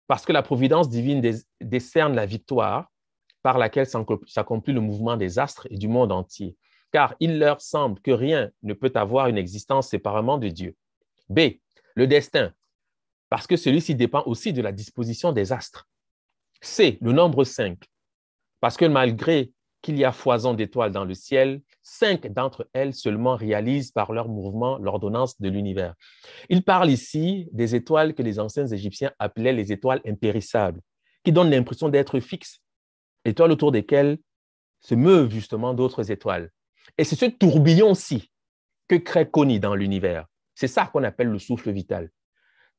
parce que la providence divine décerne la victoire par laquelle s'accomplit le mouvement des astres et du monde entier, car il leur semble que rien ne peut avoir une existence séparément de Dieu. B, le destin, parce que celui-ci dépend aussi de la disposition des astres. C, le nombre 5, parce que malgré qu'il y a foison d'étoiles dans le ciel, cinq d'entre elles seulement réalisent par leur mouvement l'ordonnance de l'univers. Il parle ici des étoiles que les anciens Égyptiens appelaient les étoiles impérissables, qui donnent l'impression d'être fixes, étoiles autour desquelles se meuvent justement d'autres étoiles. Et c'est ce tourbillon-ci que crée Connie dans l'univers. C'est ça qu'on appelle le souffle vital.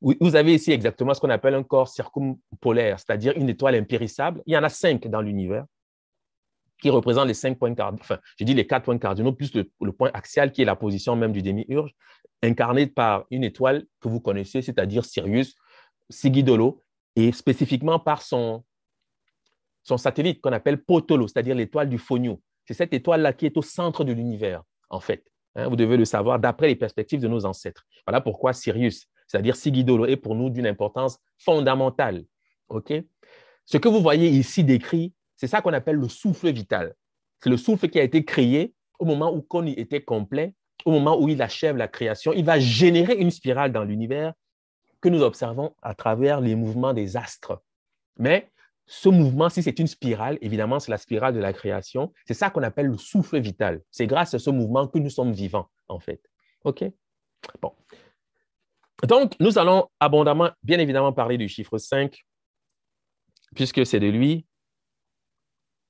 Vous avez ici exactement ce qu'on appelle un corps circumpolaire, c'est-à-dire une étoile impérissable. Il y en a cinq dans l'univers qui représentent les cinq points cardinaux, enfin, je dis les quatre points cardinaux, plus le, point axial qui est la position même du demi-urge incarné par une étoile que vous connaissez, c'est-à-dire Sirius, Sigidolo, et spécifiquement par son, satellite qu'on appelle Potolo, c'est-à-dire l'étoile du Fonio. C'est cette étoile-là qui est au centre de l'univers, en fait. Hein, vous devez le savoir d'après les perspectives de nos ancêtres. Voilà pourquoi Sirius, c'est-à-dire Sigidolo, est pour nous d'une importance fondamentale. OK Ce que vous voyez ici décrit, c'est ça qu'on appelle le souffle vital. C'est le souffle qui a été créé au moment où Kony était complet, au moment où il achève la création. Il va générer une spirale dans l'univers que nous observons à travers les mouvements des astres. Mais ce mouvement, si c'est une spirale, évidemment, c'est la spirale de la création. C'est ça qu'on appelle le souffle vital. C'est grâce à ce mouvement que nous sommes vivants, en fait. OK? Bon. Donc, nous allons abondamment, bien évidemment, parler du chiffre 5, puisque c'est de lui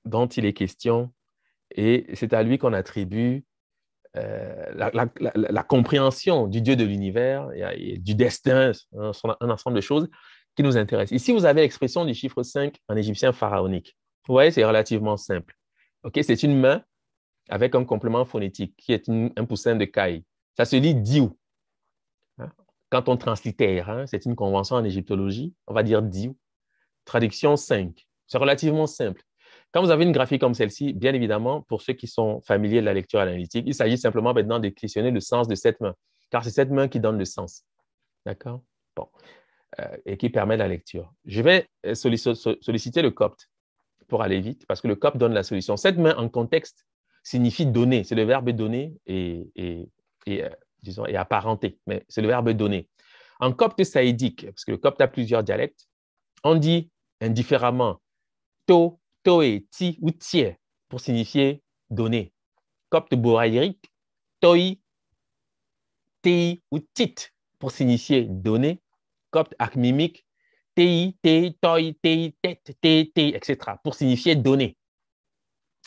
dont il est question, et c'est à lui qu'on attribue euh, la, compréhension du Dieu de l'univers, et, du destin, hein, un ensemble de choses nous intéresse. Ici, vous avez l'expression du chiffre 5 en égyptien pharaonique. Vous voyez, c'est relativement simple. Ok, C'est une main avec un complément phonétique qui est un poussin de caille. Ça se lit diou. Hein. Quand on translitère, hein, c'est une convention en égyptologie, on va dire diou. Traduction 5. C'est relativement simple. Quand vous avez une graphie comme celle-ci, bien évidemment, pour ceux qui sont familiers de la lecture analytique, il s'agit simplement maintenant de questionner le sens de cette main, car c'est cette main qui donne le sens. D'accord Bon. Euh, et qui permet la lecture. Je vais euh, solliciter le copte pour aller vite, parce que le copte donne la solution. Cette main en contexte signifie donner, c'est le verbe donner et, et, euh, disons, apparenté, mais c'est le verbe donner. En copte saïdique, parce que le copte a plusieurs dialectes, on dit indifféremment to, toé »,« ti ou tier pour signifier donner. Copte boraïrique, toi, ti ou tit pour signifier donner copte akmimik, mimique, tei, tei, TOI, tei, tei, tei, etc., pour signifier donner.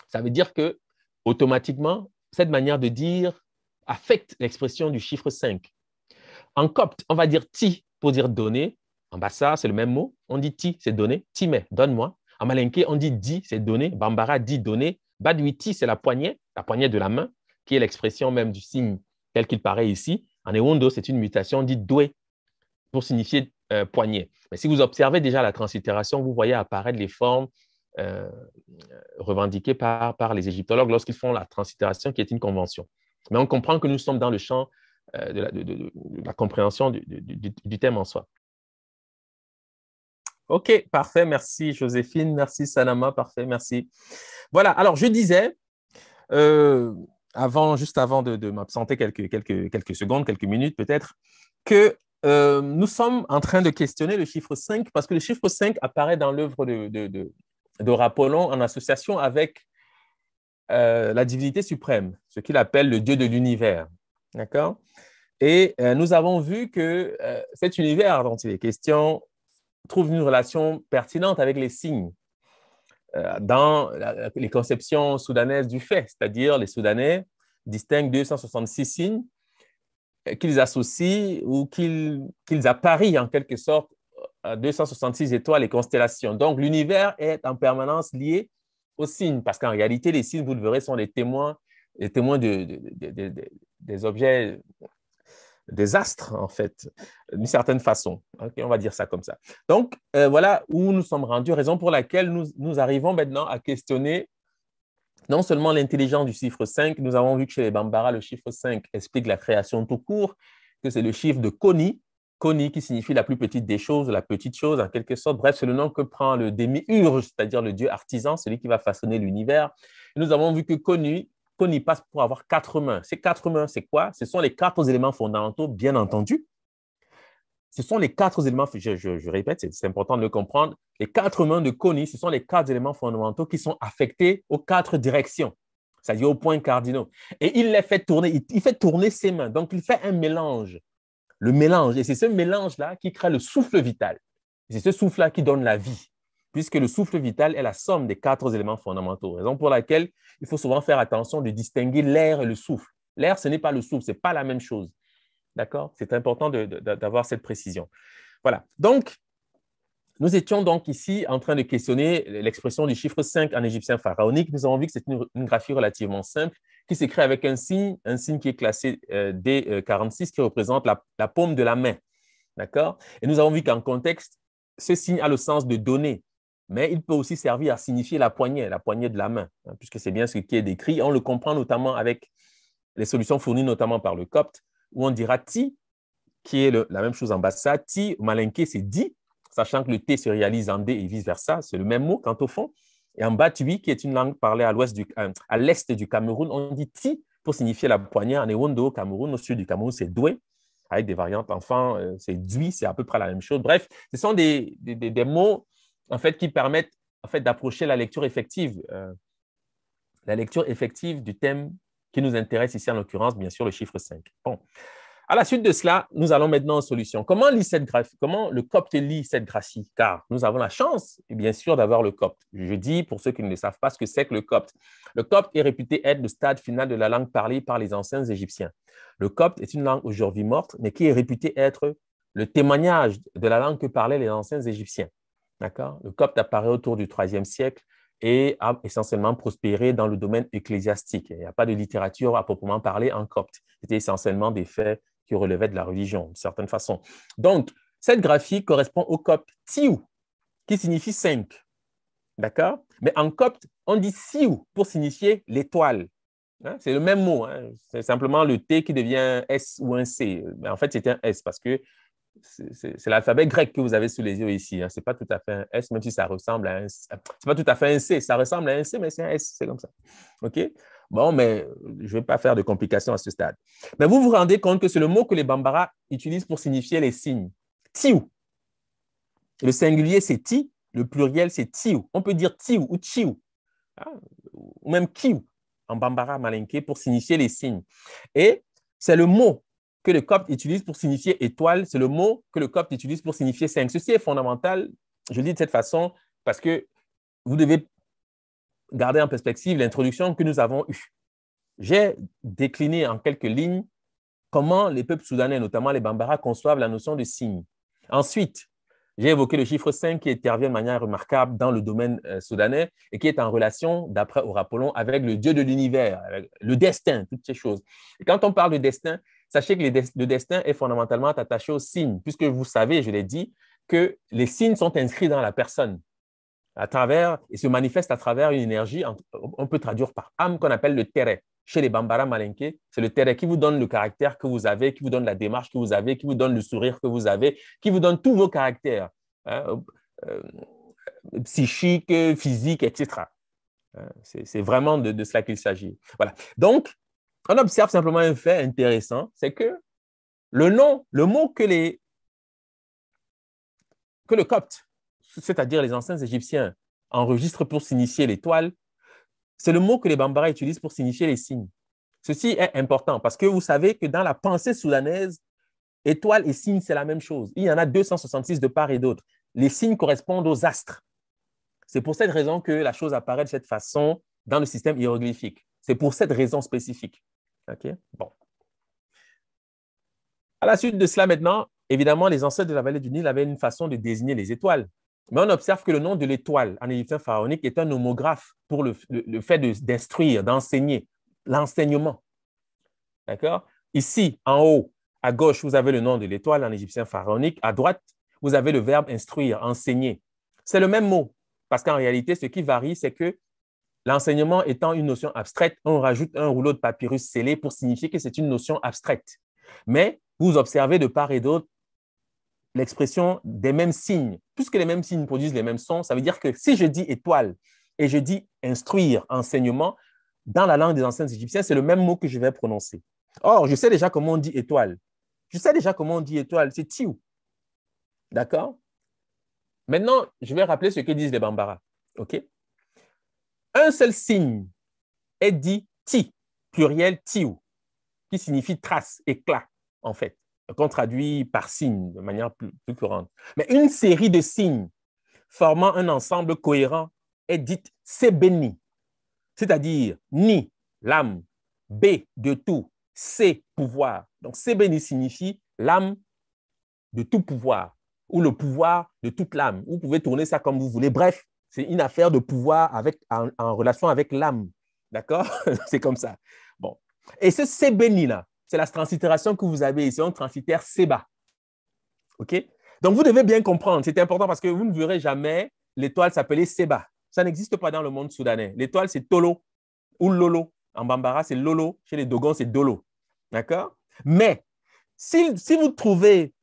Ça veut dire que, automatiquement, cette manière de dire affecte l'expression du chiffre 5. En copte, on va dire ti pour dire donner. En bassa, c'est le même mot. On dit ti, c'est donner. mais, donne-moi. En malinké, on dit di, c'est donner. Bambara dit donner. Badwiti, c'est la poignée, la poignée de la main, qui est l'expression même du signe tel qu'il paraît ici. En ewondo, c'est une mutation, on dit doué pour signifier euh, poignet. poignée. Mais si vous observez déjà la translittération, vous voyez apparaître les formes euh, revendiquées par, par les égyptologues lorsqu'ils font la translittération, qui est une convention. Mais on comprend que nous sommes dans le champ euh, de, la, compréhension du, du, thème en soi. OK, parfait. Merci Joséphine. Merci Salama. Parfait, merci. Voilà, alors je disais, avant, juste avant de, m'absenter quelques, quelques, quelques secondes, quelques minutes peut-être, que euh, nous sommes en train de questionner le chiffre 5 parce que le chiffre 5 apparaît dans l'œuvre de, de, de, de Rapollon en association avec euh, la divinité suprême, ce qu'il appelle le Dieu de l'univers. D'accord Et euh, nous avons vu que cet univers dont il est question trouve une relation pertinente avec les signes dans les conceptions soudanaises du fait, c'est-à-dire les Soudanais distinguent 266 signes euh, qu'ils associent ou qu'ils qu apparient en quelque sorte à 266 étoiles et constellations. Donc l'univers est en permanence lié aux signes, parce qu'en réalité, les signes, vous le verrez, sont les témoins, les témoins de, des objets, des astres, en fait, d'une certaine façon. on va dire ça comme ça. Donc, euh, voilà où nous sommes rendus, raison pour laquelle nous, nous arrivons maintenant à questionner non seulement l'intelligence du chiffre 5, nous avons vu que chez les Bambara, le chiffre 5 explique la création tout court, que c'est le chiffre de Koni, Koni qui signifie la plus petite des choses, la petite chose en quelque sorte. Bref, c'est le nom que prend le urge c'est-à-dire le dieu artisan, celui qui va façonner l'univers. Nous avons vu que Koni, Koni passe pour avoir quatre mains. Ces quatre mains, c'est quoi Ce sont les quatre éléments fondamentaux, bien entendu, ce sont les quatre éléments, je, je, répète, c'est important de le comprendre, les quatre mains de Kony, ce sont les quatre éléments fondamentaux qui sont affectés aux quatre directions, c'est-à-dire aux points cardinaux. Et il les fait tourner, il, il fait tourner ses mains. Donc, il fait un mélange, le mélange. Et c'est ce mélange-là qui crée le souffle vital. C'est ce souffle-là qui donne la vie, puisque le souffle vital est la somme des quatre éléments fondamentaux. Raison pour laquelle il faut souvent faire attention de distinguer l'air et le souffle. L'air, ce n'est pas le souffle, ce n'est pas la même chose. D'accord C'est important d'avoir cette précision. Voilà. Donc, nous étions donc ici en train de questionner l'expression du chiffre 5 en égyptien pharaonique. Nous avons vu que c'est une, graphie relativement simple qui s'écrit avec un signe, un signe qui est classé euh, D46 euh, qui représente la, paume de la main. D'accord Et nous avons vu qu'en contexte, ce signe a le sens de donner, mais il peut aussi servir à signifier la poignée, la poignée de la main, hein, puisque c'est bien ce qui est décrit. On le comprend notamment avec les solutions fournies notamment par le copte où on dira ti, qui est la même chose en ça. « Ti, malinké, c'est di, sachant que le T se réalise en D et vice-versa. C'est le même mot quant au fond. Et en bas, « tui », qui est une langue parlée à l'ouest du, euh, à l'est du Cameroun, on dit ti pour signifier la poignée. En Ewondo, au Cameroun, au sud du Cameroun, c'est doué. Avec des variantes enfants, euh, c'est dui, c'est à peu près la même chose. Bref, ce sont des, des, mots en fait, qui permettent en fait, d'approcher la lecture effective. Euh, la lecture effective du thème qui nous intéresse ici en l'occurrence, bien sûr, le chiffre 5. Bon. À la suite de cela, nous allons maintenant aux solutions. Comment, lit cette comment le copte lit cette graphie Car nous avons la chance, bien sûr, d'avoir le copte. Je dis, pour ceux qui ne le savent pas, ce que c'est que le copte. Le copte est réputé être le stade final de la langue parlée par les anciens Égyptiens. Le copte est une langue aujourd'hui morte, mais qui est réputée être le témoignage de la langue que parlaient les anciens Égyptiens. D'accord Le copte apparaît autour du IIIe siècle et a essentiellement prospéré dans le domaine ecclésiastique. Il n'y a pas de littérature à proprement parler en copte. C'était essentiellement des faits qui relevaient de la religion, d'une certaine façon. Donc, cette graphie correspond au copte Tiu, qui signifie 5. D'accord Mais en copte, on dit Tiu pour signifier l'étoile. Hein? C'est le même mot. Hein? C'est simplement le T qui devient S ou un C. Mais en fait, c'était un S parce que c'est l'alphabet grec que vous avez sous les yeux ici. Hein. Ce pas tout à fait un S, même si ça ressemble à un ah, C. pas tout à fait un C. Ça ressemble à un C, mais c'est un S. C'est comme ça. OK? Bon, mais euh, je ne vais pas faire de complications à ce stade. Mais vous vous rendez compte que c'est le mot que les Bambara utilisent pour signifier les signes. Tiou. Le singulier, c'est ti. Le pluriel, c'est tiou. On peut dire tiou ou tiou, ah, Ou même kiou en Bambara malinké pour signifier les signes. Et c'est le mot que le copte utilise pour signifier étoile, c'est le mot que le copte utilise pour signifier 5. Ceci est fondamental, je le dis de cette façon, parce que vous devez garder en perspective l'introduction que nous avons eue. J'ai décliné en quelques lignes comment les peuples soudanais, notamment les Bambara, conçoivent la notion de signe. Ensuite, j'ai évoqué le chiffre 5 qui intervient de manière remarquable dans le domaine euh, soudanais et qui est en relation, d'après Polon, avec le dieu de l'univers, le destin, toutes ces choses. Et quand on parle de destin, Sachez que le destin est fondamentalement attaché aux signes, puisque vous savez, je l'ai dit, que les signes sont inscrits dans la personne à travers et se manifestent à travers une énergie, on peut traduire par âme, qu'on appelle le terre. Chez les Bambara Malenke, c'est le terre qui vous donne le caractère que vous avez, qui vous donne la démarche que vous avez, qui vous donne le sourire que vous avez, qui vous donne tous vos caractères hein, euh, euh, psychiques, physiques, etc. Hein, c'est vraiment de cela qu'il s'agit. Voilà. Donc, on observe simplement un fait intéressant, c'est que le nom, le mot que, les, que le copte, c'est-à-dire les anciens Égyptiens, enregistrent pour signifier l'étoile, c'est le mot que les Bambara utilisent pour signifier les signes. Ceci est important parce que vous savez que dans la pensée soudanaise, étoile et signe, c'est la même chose. Il y en a 266 de part et d'autre. Les signes correspondent aux astres. C'est pour cette raison que la chose apparaît de cette façon dans le système hiéroglyphique. C'est pour cette raison spécifique. OK? Bon. À la suite de cela maintenant, évidemment, les ancêtres de la vallée du Nil avaient une façon de désigner les étoiles. Mais on observe que le nom de l'étoile en égyptien pharaonique est un homographe pour le, fait d'instruire, d'enseigner, l'enseignement. D'accord Ici, en haut, à gauche, vous avez le nom de l'étoile en égyptien pharaonique. À droite, vous avez le verbe instruire, enseigner. C'est le même mot, parce qu'en réalité, ce qui varie, c'est que L'enseignement étant une notion abstraite, on rajoute un rouleau de papyrus scellé pour signifier que c'est une notion abstraite. Mais vous observez de part et d'autre l'expression des mêmes signes. Puisque les mêmes signes produisent les mêmes sons, ça veut dire que si je dis étoile et je dis instruire, enseignement, dans la langue des anciens égyptiens, c'est le même mot que je vais prononcer. Or, je sais déjà comment on dit étoile. Je sais déjà comment on dit étoile, c'est tiou. D'accord Maintenant, je vais rappeler ce que disent les Bambara. OK un seul signe est dit ti, pluriel tiou, qui signifie trace, éclat, en fait, qu'on traduit par signe de manière plus, courante. Mais une série de signes formant un ensemble cohérent est dite sebeni, c'est-à-dire ni, l'âme, B, de tout, C, pouvoir. Donc sebeni signifie l'âme de tout pouvoir, ou le pouvoir de toute l'âme. Vous pouvez tourner ça comme vous voulez. Bref, c'est une affaire de pouvoir avec, en, relation avec l'âme. D'accord C'est comme ça. Bon. Et ce Sebeni-là, c'est la transitération que vous avez ici, on transitère Seba. OK Donc, vous devez bien comprendre. C'est important parce que vous ne verrez jamais l'étoile s'appeler Seba. Ça n'existe pas dans le monde soudanais. L'étoile, c'est Tolo ou Lolo. En Bambara, c'est Lolo. Chez les Dogons, c'est Dolo. D'accord Mais si, si, vous trouvez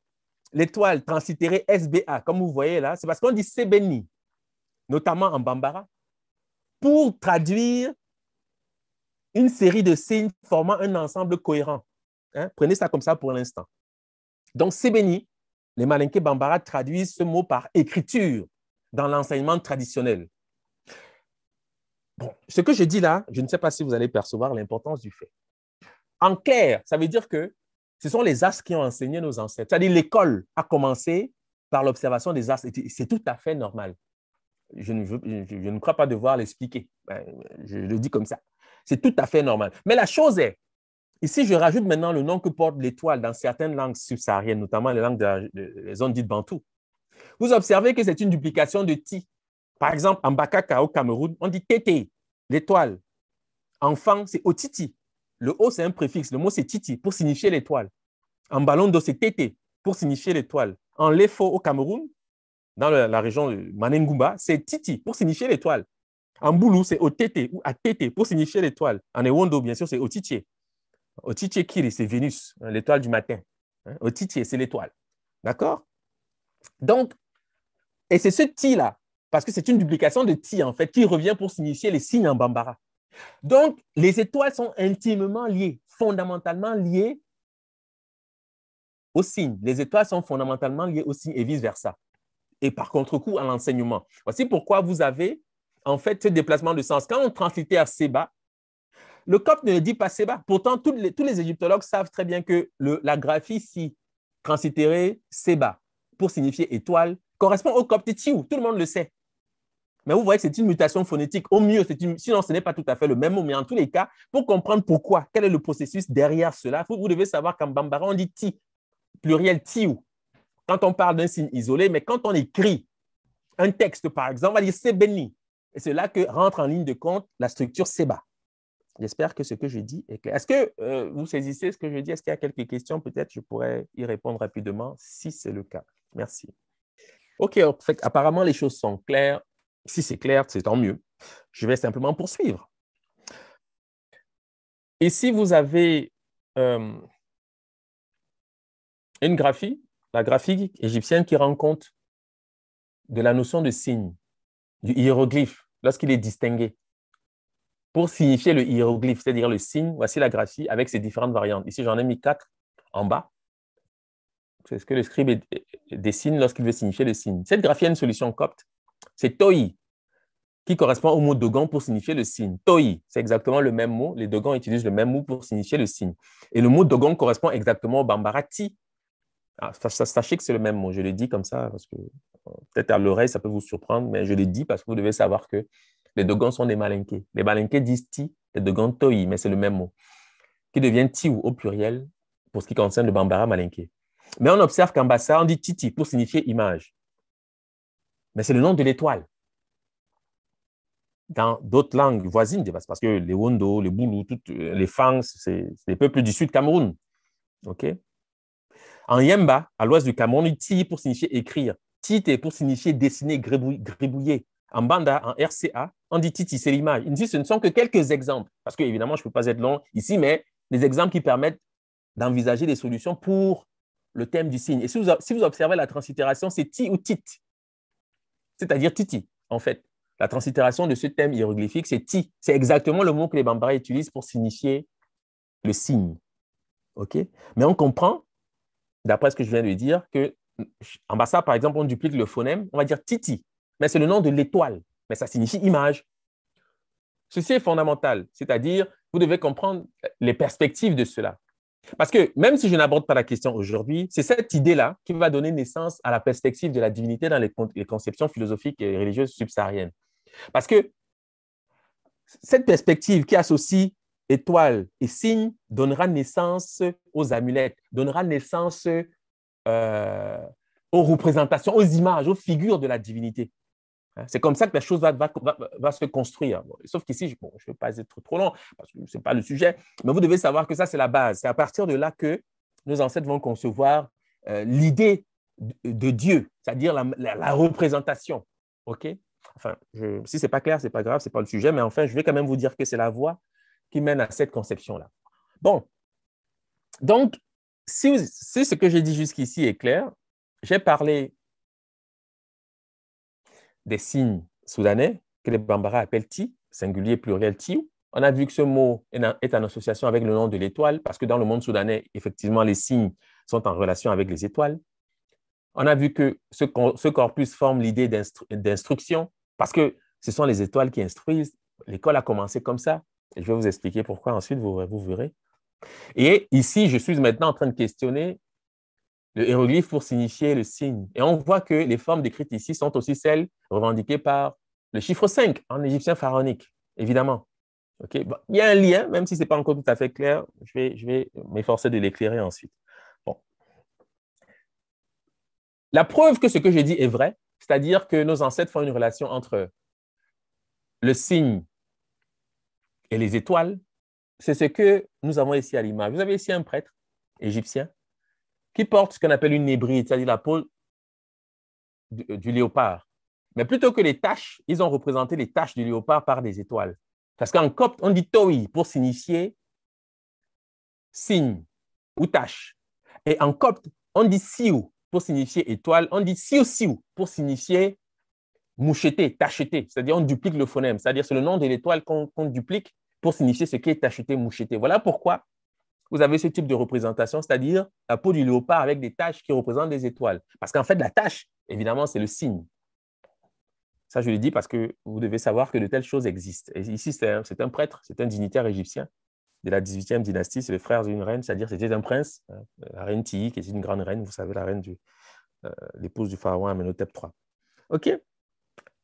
l'étoile transitérée SBA, comme vous voyez là, c'est parce qu'on dit Sebeni notamment en Bambara, pour traduire une série de signes formant un ensemble cohérent. Hein? Prenez ça comme ça pour l'instant. Donc, c'est béni. les Malinké Bambara traduisent ce mot par écriture dans l'enseignement traditionnel. ce que je dis là, je ne sais pas si vous allez percevoir l'importance du fait. En clair, ça veut dire que ce sont les as qui ont enseigné nos ancêtres. C'est-à-dire l'école a commencé par l'observation des astres. C'est tout à fait normal je ne, crois pas devoir l'expliquer. Ben, je le dis comme ça. C'est tout à fait normal. Mais la chose est, ici, je rajoute maintenant le nom que porte l'étoile dans certaines langues subsahariennes, notamment les langues de, zones dites bantoues. Vous observez que c'est une duplication de ti. Par exemple, en Bakaka au Cameroun, on dit tété, l'étoile. Enfant, c'est otiti. Le o, c'est un préfixe. Le mot, c'est titi pour signifier l'étoile. En Balondo, c'est tété pour signifier l'étoile. En lefo au Cameroun, dans la, région de Manengumba, c'est Titi pour signifier l'étoile. En Boulou, c'est Otete ou Atete pour signifier l'étoile. En Ewondo, bien sûr, c'est Otitie. Otitie Kiri, c'est Vénus, hein, l'étoile du matin. Hein. Otitie, c'est l'étoile. D'accord Donc, et c'est ce Ti-là, parce que c'est une duplication de Ti, en fait, qui revient pour signifier les signes en Bambara. Donc, les étoiles sont intimement liées, fondamentalement liées aux signes. Les étoiles sont fondamentalement liées aux signes et vice-versa et par contre-coup à l'enseignement. Voici pourquoi vous avez en fait ce déplacement de sens. Quand on transité à le copte ne dit pas Seba. Pourtant, tous les égyptologues savent très bien que la graphie si transitérée Séba, pour signifier étoile, correspond au copte Tiou. Tout le monde le sait. Mais vous voyez que c'est une mutation phonétique. Au mieux, sinon ce n'est pas tout à fait le même mot. Mais en tous les cas, pour comprendre pourquoi, quel est le processus derrière cela, vous, vous devez savoir qu'en bambara, on dit ti, pluriel tiou quand on parle d'un signe isolé, mais quand on écrit un texte, par exemple, on va dire c'est béni. Et c'est là que rentre en ligne de compte la structure Seba. J'espère que ce que je dis est clair. Est-ce que euh, vous saisissez ce que je dis Est-ce qu'il y a quelques questions Peut-être je pourrais y répondre rapidement si c'est le cas. Merci. OK, apparemment les choses sont claires. Si c'est clair, c'est tant mieux. Je vais simplement poursuivre. Et si vous avez euh, une graphie, la graphique égyptienne qui rend compte de la notion de signe, du hiéroglyphe, lorsqu'il est distingué. Pour signifier le hiéroglyphe, c'est-à-dire le signe, voici la graphie avec ses différentes variantes. Ici, j'en ai mis quatre en bas. C'est ce que le scribe dessine lorsqu'il veut signifier le signe. Cette graphie a une solution copte. C'est toi, qui correspond au mot dogon pour signifier le signe. Toi, c'est exactement le même mot. Les dogons utilisent le même mot pour signifier le signe. Et le mot dogon correspond exactement au bambarati, ah, sachez que c'est le même mot. Je le dis comme ça parce que euh, peut-être à l'oreille, ça peut vous surprendre, mais je le dis parce que vous devez savoir que les Dogons sont des malinqués. Les malinqués disent ti, les Dogons toi, mais c'est le même mot. Qui devient ti ou au pluriel pour ce qui concerne le bambara malinqué. Mais on observe qu'en Bassa, on dit titi pour signifier image. Mais c'est le nom de l'étoile. Dans d'autres langues voisines, parce que les Wondo, les Boulou, euh, les Fangs, c'est les peuples du sud Cameroun. OK en Yemba, à l'ouest du Cameroun, on dit ti pour signifier écrire, tite pour signifier dessiner, gribouiller. En Banda, en RCA, on dit titi, c'est l'image. ce ne sont que quelques exemples, parce que évidemment, je ne peux pas être long ici, mais des exemples qui permettent d'envisager des solutions pour le thème du signe. Et si vous, observez la transitération, c'est ti ou tit, c'est-à-dire titi, en fait. La transitération de ce thème hiéroglyphique, c'est ti. C'est exactement le mot que les Bambara utilisent pour signifier le signe. OK Mais on comprend d'après ce que je viens de dire, que en Bassa, par exemple, on duplique le phonème, on va dire Titi, mais c'est le nom de l'étoile, mais ça signifie image. Ceci est fondamental, c'est-à-dire vous devez comprendre les perspectives de cela. Parce que même si je n'aborde pas la question aujourd'hui, c'est cette idée-là qui va donner naissance à la perspective de la divinité dans les conceptions philosophiques et religieuses subsahariennes. Parce que cette perspective qui associe étoiles et signes donnera naissance aux amulettes, donnera naissance euh, aux représentations, aux images, aux figures de la divinité. Hein, c'est comme ça que la chose va, se construire. Sauf qu'ici, je ne veux pas être trop long parce que ce n'est pas le sujet, mais vous devez savoir que ça, c'est la base. C'est à partir de là que nos ancêtres vont concevoir euh, l'idée de, Dieu, c'est-à-dire la, représentation. OK Enfin, je, si ce n'est pas clair, ce n'est pas grave, ce n'est pas le sujet, mais enfin, je vais quand même vous dire que c'est la voie qui mène à cette conception-là. Bon, donc, si, ce que j'ai dit jusqu'ici est clair, j'ai parlé des signes soudanais que les Bambara appellent ti, singulier pluriel ti. On a vu que ce mot est en association avec le nom de l'étoile parce que dans le monde soudanais, effectivement, les signes sont en relation avec les étoiles. On a vu que ce corpus forme l'idée d'instruction parce que ce sont les étoiles qui instruisent. L'école a commencé comme ça je vais vous expliquer pourquoi ensuite, vous, verrez. Et ici, je suis maintenant en train de questionner le hiéroglyphe pour signifier le signe. Et on voit que les formes décrites ici sont aussi celles revendiquées par le chiffre 5 en égyptien pharaonique, évidemment. il y a un lien, même si ce n'est pas encore tout à fait clair, je vais, je vais m'efforcer de l'éclairer ensuite. Bon. La preuve que ce que j'ai dit est vrai, c'est-à-dire que nos ancêtres font une relation entre le signe et les étoiles, c'est ce que nous avons ici à l'image. Vous avez ici un prêtre égyptien qui porte ce qu'on appelle une hébride, c'est-à-dire la peau du, euh, léopard. Mais plutôt que les taches, ils ont représenté les taches du léopard par des étoiles. Parce qu'en copte, on dit toi pour signifier signe ou tache. Et en copte, on dit siou pour signifier étoile, on dit siou siou pour signifier moucheté, tacheté, c'est-à-dire on duplique le phonème, c'est-à-dire c'est le nom de l'étoile qu'on duplique pour signifier ce qui est tacheté, moucheté. Voilà pourquoi vous avez ce type de représentation, c'est-à-dire la peau du léopard avec des taches qui représentent des étoiles. Parce qu'en fait, la tache, évidemment, c'est le signe. Ça, je le dis parce que vous devez savoir que de telles choses existent. ici, c'est un, prêtre, c'est un dignitaire égyptien de la 18e dynastie, c'est le frère d'une reine, c'est-à-dire c'était un prince, hein, la reine Ti, qui est une grande reine, vous savez, la reine de euh, l'épouse du pharaon Amenhotep III. OK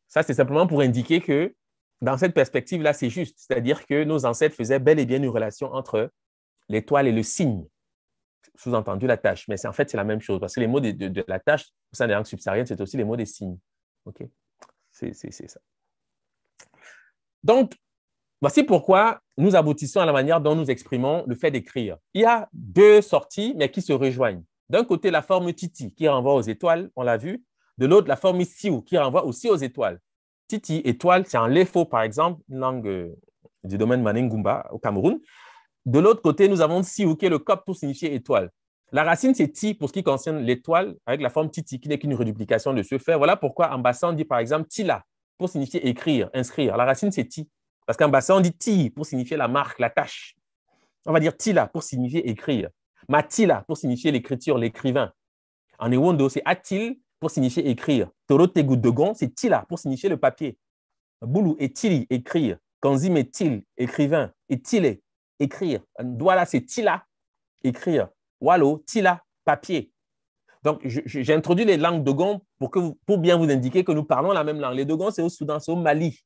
Ça, c'est simplement pour indiquer que dans cette perspective-là, c'est juste. C'est-à-dire que nos ancêtres faisaient bel et bien une relation entre l'étoile et le signe. Sous-entendu la tâche. Mais en fait, c'est la même chose. Parce que les mots de, la tâche, au sein des langues subsahariennes, c'est aussi les mots des signes. OK? C'est ça. Donc, voici pourquoi nous aboutissons à la manière dont nous exprimons le fait d'écrire. Il y a deux sorties, mais qui se rejoignent. D'un côté, la forme titi, qui renvoie aux étoiles, on l'a vu. De l'autre, la forme siou, qui renvoie aussi aux étoiles. Titi étoile, c'est un Lefo, par exemple, une langue euh, du domaine Manengumba au Cameroun. De l'autre côté, nous avons si, qui le cop pour signifier étoile. La racine, c'est Ti pour ce qui concerne l'étoile, avec la forme Titi, qui n'est qu'une reduplication de ce fait. Voilà pourquoi en bassin, dit par exemple Tila, pour signifier écrire, inscrire. La racine, c'est Ti. Parce qu'en bassin, on dit Ti pour signifier la marque, la tâche. On va dire Tila pour signifier écrire. Matila pour signifier l'écriture, l'écrivain. En Ewondo, c'est Atil pour signifier écrire. Toro de dogon, c'est tila pour signifier le papier. Boulou et tili, écrire. Kanzim est til, écrivain. Et tile, écrire. Douala, c'est tila, écrire. Walo »,« tila, papier. Donc, j'ai introduit les langues dogon pour, pour bien vous indiquer que nous parlons la même langue. Les dogon, c'est au Soudan, c'est au Mali.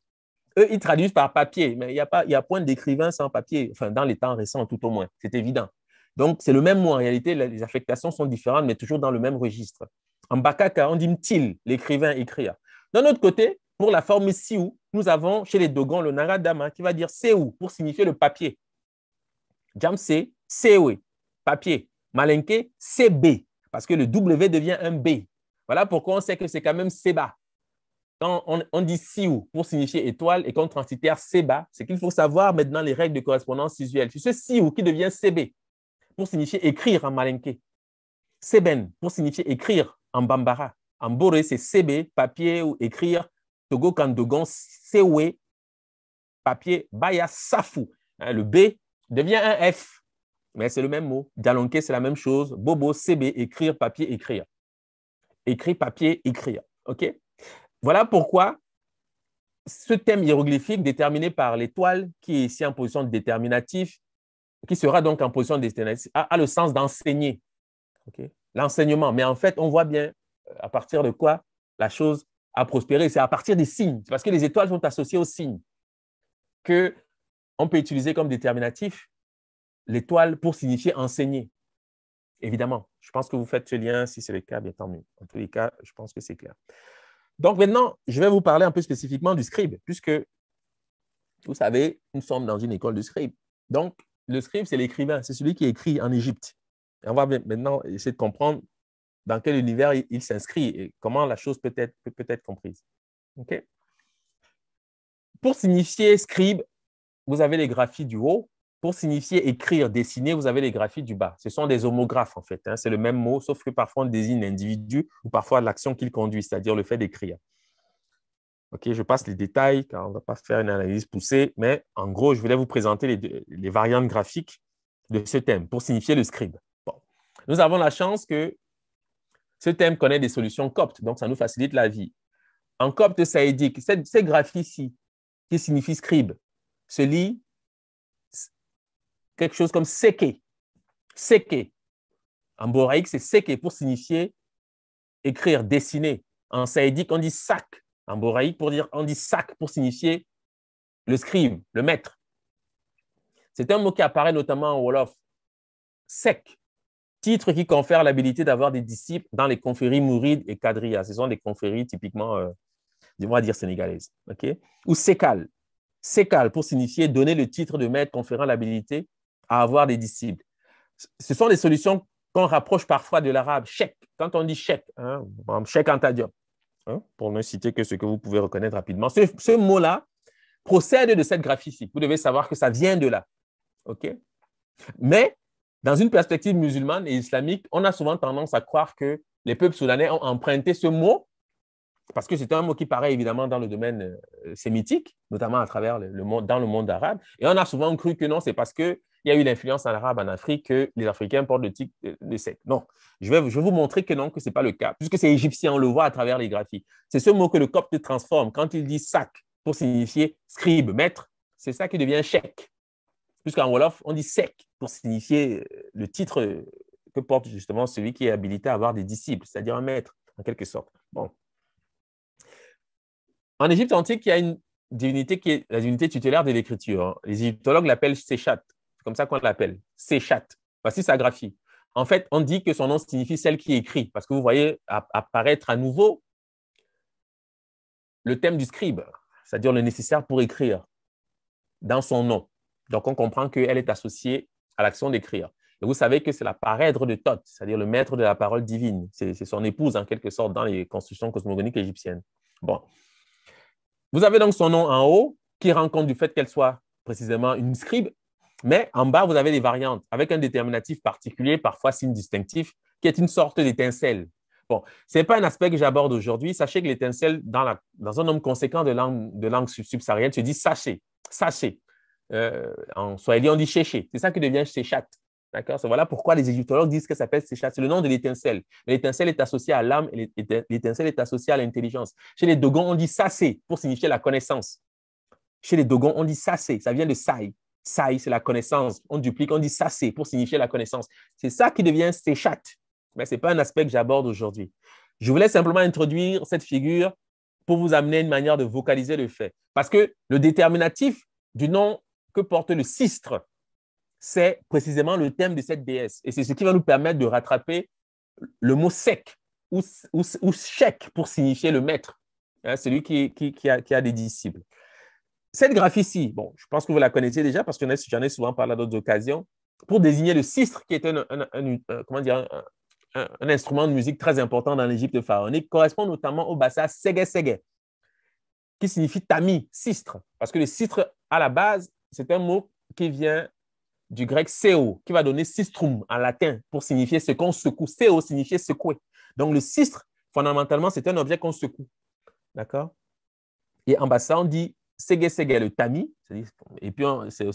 Eux, ils traduisent par papier, mais il n'y a, pas, y a point d'écrivain sans papier, enfin, dans les temps récents tout au moins, c'est évident. Donc, c'est le même mot en réalité, les affectations sont différentes, mais toujours dans le même registre. En Bakaka, on dit Mtil, l'écrivain écrire. D'un autre côté, pour la forme Siou, nous avons chez les Dogons le Naradama qui va dire Seou pour signifier le papier. Jamse, seoué, papier. Malenke, CB, parce que le W devient un B. Voilà pourquoi on sait que c'est quand même Seba. Quand on, dit Siou pour signifier étoile et qu'on transitère Seba, c'est qu'il faut savoir maintenant les règles de correspondance visuelle. C'est ce Siou qui devient CB pour signifier écrire en malenke. Seben pour signifier écrire en bambara. En boré, c'est CB, papier ou écrire. Togo, Kandogon, Sewe, papier, Baya, Safu hein, le B devient un F. Mais c'est le même mot. Dialonqué, c'est la même chose. Bobo, CB, écrire, papier, écrire. écrire »« papier, écrire. OK Voilà pourquoi ce thème hiéroglyphique déterminé par l'étoile, qui est ici en position de déterminatif, qui sera donc en position déterminative a, le sens d'enseigner. ok l'enseignement. Mais en fait, on voit bien euh, à partir de quoi la chose a prospéré. C'est à partir des signes, parce que les étoiles sont associées aux signes que on peut utiliser comme déterminatif l'étoile pour signifier enseigner. Évidemment, je pense que vous faites ce lien. Si c'est le cas, bien tant mieux. En tous les cas, je pense que c'est clair. Donc maintenant, je vais vous parler un peu spécifiquement du scribe, puisque vous savez, nous sommes dans une école de scribe. Donc, le scribe, c'est l'écrivain, c'est celui qui écrit en Égypte on va maintenant essayer de comprendre dans quel univers il, s'inscrit et comment la chose peut être, comprise. Pour signifier scribe, vous avez les graphies du haut. Pour signifier écrire, dessiner, vous avez les graphies du bas. Ce sont des homographes, en fait. Hein. C'est le même mot, sauf que parfois on désigne l'individu ou parfois l'action qu'il conduit, c'est-à-dire le fait d'écrire. je passe les détails car on ne va pas faire une analyse poussée, mais en gros, je voulais vous présenter les variantes graphiques de ce thème pour signifier le scribe. Nous avons la chance que ce thème connaît des solutions coptes, donc ça nous facilite la vie. En copte saïdique, ces cette graphie ici, qui signifie scribe, se lit quelque chose comme séqué, seké. En boraïque, c'est séqué pour signifier écrire, dessiner. En saïdique, on dit sac. En boraïque, pour dire, on dit sac pour signifier le scribe, le maître. C'est un mot qui apparaît notamment en Wolof. Sec, titre qui confère l'habilité d'avoir des disciples dans les confréries Mouride et Kadria. Ce sont des confréries typiquement, euh, on dire, sénégalaises. Ou Sekal. Sekal, pour signifier donner le titre de maître conférant l'habilité à avoir des disciples. Ce sont des solutions qu'on rapproche parfois de l'arabe chèque. Quand on dit chèque, hein, en antadium, hein, pour ne citer que ce que vous pouvez reconnaître rapidement, ce, ce mot-là procède de cette graphie-ci. Vous devez savoir que ça vient de là. OK? Mais dans une perspective musulmane et islamique, on a souvent tendance à croire que les peuples soudanais ont emprunté ce mot, parce que c'est un mot qui paraît évidemment dans le domaine euh, sémitique, notamment à travers le, monde, dans le monde arabe. Et on a souvent cru que non, c'est parce qu'il y a eu l'influence arabe en Afrique que les Africains portent le titre euh, de, Non, je vais, je vous montrer que non, que ce n'est pas le cas, puisque c'est égyptien, on le voit à travers les graphies. C'est ce mot que le copte transforme quand il dit sac pour signifier scribe, maître, c'est ça qui devient chèque puisqu'en Wolof, on dit sec pour signifier euh, le titre euh, que porte justement celui qui est habilité à avoir des disciples, c'est-à-dire un maître, en quelque sorte. Bon. En Égypte antique, il y a une divinité qui est la divinité tutélaire de l'écriture. Hein. Les égyptologues l'appellent Sechat. C'est comme ça qu'on l'appelle. Sechat. Voici sa graphie. En fait, on dit que son nom signifie celle qui écrit, parce que vous voyez apparaître à nouveau le thème du scribe, c'est-à-dire le nécessaire pour écrire dans son nom. Donc, on comprend qu'elle est associée à l'action d'écrire. Et vous savez que c'est la parèdre de Thoth, c'est-à-dire le maître de la parole divine. C'est son épouse, en quelque sorte, dans les constructions cosmogoniques égyptiennes. Bon. Vous avez donc son nom en haut, qui rend compte du fait qu'elle soit précisément une scribe. Mais en bas, vous avez des variantes avec un déterminatif particulier, parfois signe distinctif, qui est une sorte d'étincelle. Bon, ce n'est pas un aspect que j'aborde aujourd'hui. Sachez que l'étincelle, dans, un nombre conséquent de langues langue subsahariennes, se dit sachez, sachez. Euh, en Swahili, on dit chéché. C'est ça qui devient séchat. D'accord Voilà pourquoi les égyptologues disent que ça s'appelle séchat. C'est le nom de l'étincelle. L'étincelle est associée à l'âme et l'étincelle est associée à l'intelligence. Chez les Dogons, on dit sassé pour signifier la connaissance. Chez les Dogons, on dit sassé. Ça vient de saï ».« Saï », c'est la connaissance. On duplique, on dit sassé pour signifier la connaissance. C'est ça qui devient séchat. Mais ce n'est pas un aspect que j'aborde aujourd'hui. Je voulais simplement introduire cette figure pour vous amener une manière de vocaliser le fait. Parce que le déterminatif du nom que porte le sistre. C'est précisément le thème de cette déesse. Et c'est ce qui va nous permettre de rattraper le mot sec ou, ou, chèque pour signifier le maître, hein, celui qui, qui, a, des disciples. Cette graphie-ci, bon, je pense que vous la connaissez déjà parce que j'en ai souvent parlé à d'autres occasions, pour désigner le sistre qui est un, comment dire, un, instrument de musique très important dans l'Égypte pharaonique, correspond notamment au bassa sege sege, qui signifie tamis, sistre, parce que le sistre à la base c'est un mot qui vient du grec seo, qui va donner sistrum en latin pour signifier ce qu'on secoue. Seo signifie secouer. Donc le sistre, fondamentalement, c'est un objet qu'on secoue. D'accord Et en ça, on dit sege sege, le tamis. Et puis, c'est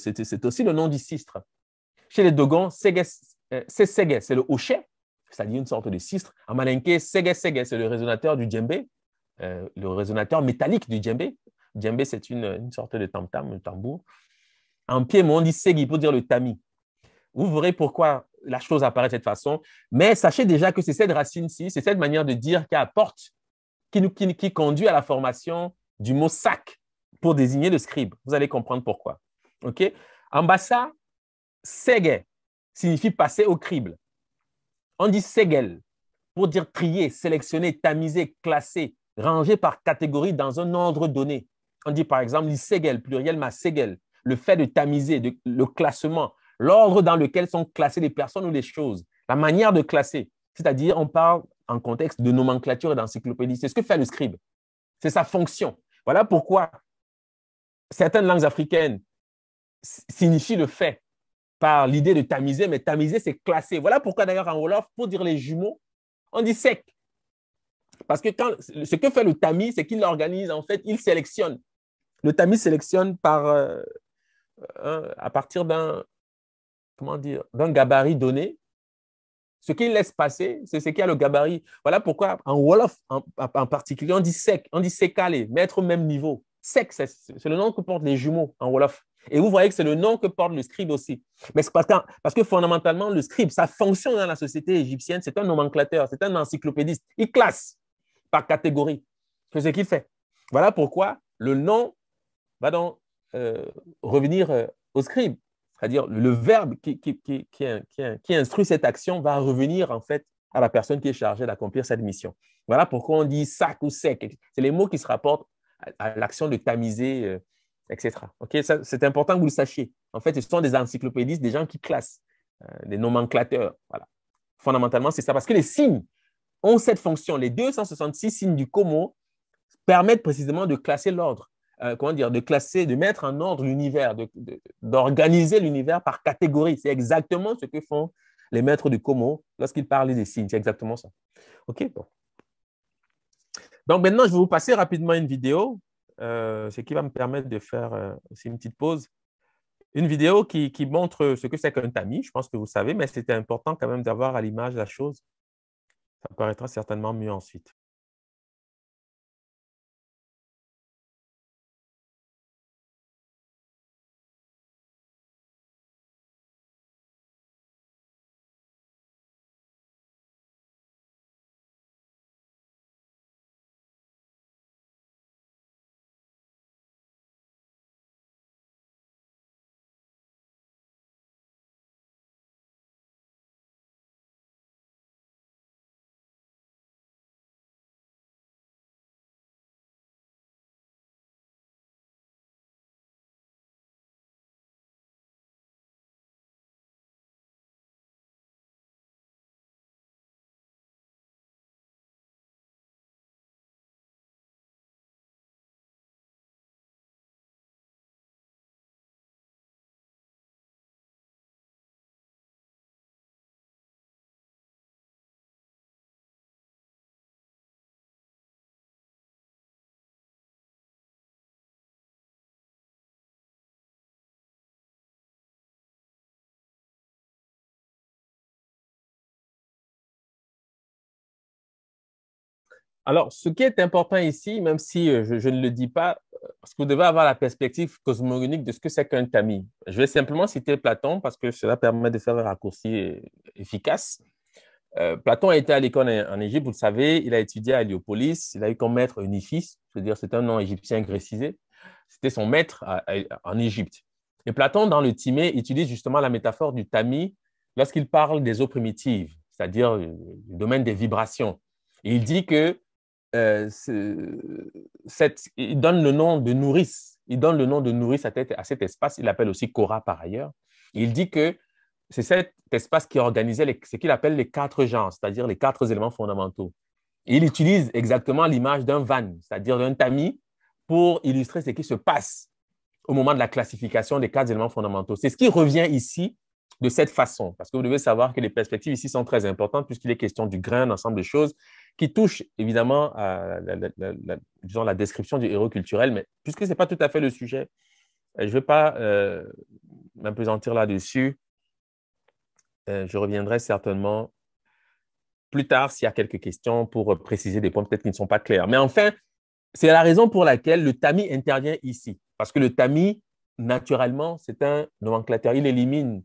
aussi le nom du sistre. Chez les Dogons, sege, euh, c'est sege, c'est le hochet, cest à une sorte de sistre. En Malinke, sege sege, c'est le résonateur du djembe, euh, le résonateur métallique du djembe. « Djembe », c'est une, une, sorte de tam-tam, un tambour. En piémont, on dit segui pour dire le tamis. Vous verrez pourquoi la chose apparaît de cette façon. Mais sachez déjà que c'est cette racine-ci, c'est cette manière de dire qui apporte, qui, qui, qui conduit à la formation du mot sac pour désigner le scribe. Vous allez comprendre pourquoi. OK Ambassa, segue signifie passer au crible. On dit segel pour dire trier, sélectionner, tamiser, classer, ranger par catégorie dans un ordre donné. On dit par exemple, segel, pluriel, ma segel, le fait de tamiser, de, le classement, l'ordre dans lequel sont classées les personnes ou les choses, la manière de classer. C'est-à-dire, on parle en contexte de nomenclature et d'encyclopédie. C'est ce que fait le scribe. C'est sa fonction. Voilà pourquoi certaines langues africaines signifient le fait par l'idée de tamiser, mais tamiser, c'est classer. Voilà pourquoi d'ailleurs en Wolof, pour dire les jumeaux, on dit sec. Parce que quand, ce que fait le tamis, c'est qu'il organise, en fait, il sélectionne. Le tamis sélectionne par, euh, à partir d'un comment dire d'un gabarit donné. Ce qu'il laisse passer, c'est ce qui a le gabarit. Voilà pourquoi en Wolof en, en particulier, on dit sec, on dit sécalé, mettre au même niveau. Sec, c'est le nom que portent les jumeaux en Wolof. Et vous voyez que c'est le nom que porte le scribe aussi. Mais c'est parce, parce que, fondamentalement, le scribe, ça fonctionne dans la société égyptienne, c'est un nomenclateur, c'est un encyclopédiste. Il classe par catégorie. C'est ce qu'il fait. Voilà pourquoi le nom va dans euh, revenir euh, au scribe. C'est-à-dire le verbe qui, qui, instruit cette action va revenir en fait à la personne qui est chargée d'accomplir cette mission. Voilà pourquoi on dit sac ou sec. C'est les mots qui se rapportent à, l'action de tamiser, euh, etc. C'est important que vous le sachiez. En fait, ce sont des encyclopédistes, des gens qui classent, des nomenclateurs. Voilà. Fondamentalement, c'est ça. Parce que les signes ont cette fonction. Les 266 signes du Como permettent précisément de classer l'ordre euh, comment dire, de classer, de mettre en ordre l'univers, d'organiser l'univers par catégorie. C'est exactement ce que font les maîtres du Como lorsqu'ils parlent des signes. C'est exactement ça. OK, bon. Donc maintenant, je vais vous passer rapidement une vidéo, euh, ce qui va me permettre de faire euh, aussi une petite pause. Une vidéo qui, qui montre ce que c'est qu'un tamis, je pense que vous savez, mais c'était important quand même d'avoir à l'image la chose. Ça paraîtra certainement mieux ensuite. Alors, ce qui est important ici, même si euh, je, ne le dis pas, euh, parce que vous devez avoir la perspective cosmogonique de ce que c'est qu'un tamis. Je vais simplement citer Platon parce que cela permet de faire un raccourci euh, efficace. Platon a été à l'école en Égypte, vous le savez, il a étudié à Héliopolis, il a eu comme maître Unifis, c'est-à-dire c'est un nom égyptien grécisé, c'était son maître en Égypte. Et Platon, dans le Timée, utilise justement la métaphore du tamis lorsqu'il parle des eaux primitives, c'est-à-dire le domaine des vibrations. il dit que euh, il donne le nom de nourrice. Il donne le nom de nourrice à, à cet espace. Il l'appelle aussi Cora par ailleurs. Il dit que c'est cet espace qui organisait ce qu'il appelle les quatre genres, c'est-à-dire les quatre éléments fondamentaux. il utilise exactement l'image d'un van, c'est-à-dire d'un tamis, pour illustrer ce qui se passe au moment de la classification des quatre éléments fondamentaux. C'est ce qui revient ici de cette façon, parce que vous devez savoir que les perspectives ici sont très importantes puisqu'il est question du grain, d'ensemble de choses, qui touche évidemment à la, la, la description du héros culturel, mais puisque ce n'est pas tout à fait le sujet, euh, je ne vais pas euh, là-dessus. Euh, je reviendrai certainement plus tard s'il y a quelques questions pour préciser des points peut-être qui ne sont pas clairs. Mais enfin, c'est la raison pour laquelle le tamis intervient ici, parce que le tamis, naturellement, c'est un nomenclateur. Il élimine,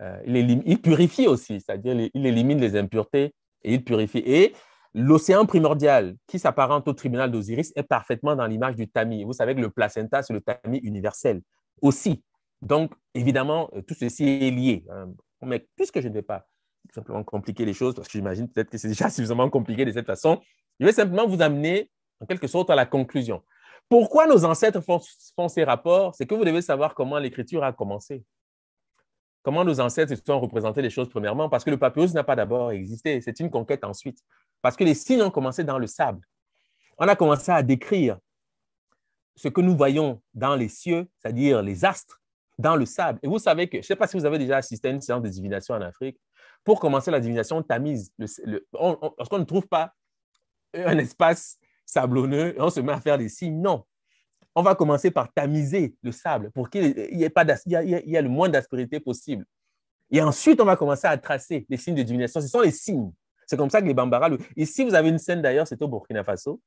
euh, il, élimine, il purifie aussi, c'est-à-dire il élimine les impuretés et il purifie. Et L'océan primordial, qui s'apparente au tribunal d'Osiris, est parfaitement dans l'image du tamis. Vous savez que le placenta, c'est le tamis universel aussi. Donc, évidemment, euh, tout ceci est lié. Hein. Mais puisque je ne vais pas simplement compliquer les choses, parce que j'imagine peut-être que c'est déjà suffisamment compliqué de cette façon, je vais simplement vous amener, en quelque sorte, à la conclusion. Pourquoi nos ancêtres font, font ces rapports C'est que vous devez savoir comment l'écriture a commencé. Comment nos ancêtres se sont représentés les choses premièrement, parce que le papyrus n'a pas d'abord existé, c'est une conquête ensuite. Parce que les signes ont commencé dans le sable. On a commencé à décrire ce que nous voyons dans les cieux, c'est-à-dire les astres, dans le sable. Et vous savez que, je ne sais pas si vous avez déjà assisté à une séance de divination en Afrique, pour commencer la divination, on tamise. Le, lorsqu'on ne trouve pas un espace sablonneux, on se met à faire des signes. Non. On va commencer par tamiser le sable pour qu'il y ait, pas il le moins d'aspérité possible. Et ensuite, on va commencer à tracer les signes de divination. Ce sont les signes. C'est comme ça que les Bambara. Ici, vous avez une scène d'ailleurs, c'est au Burkina Faso.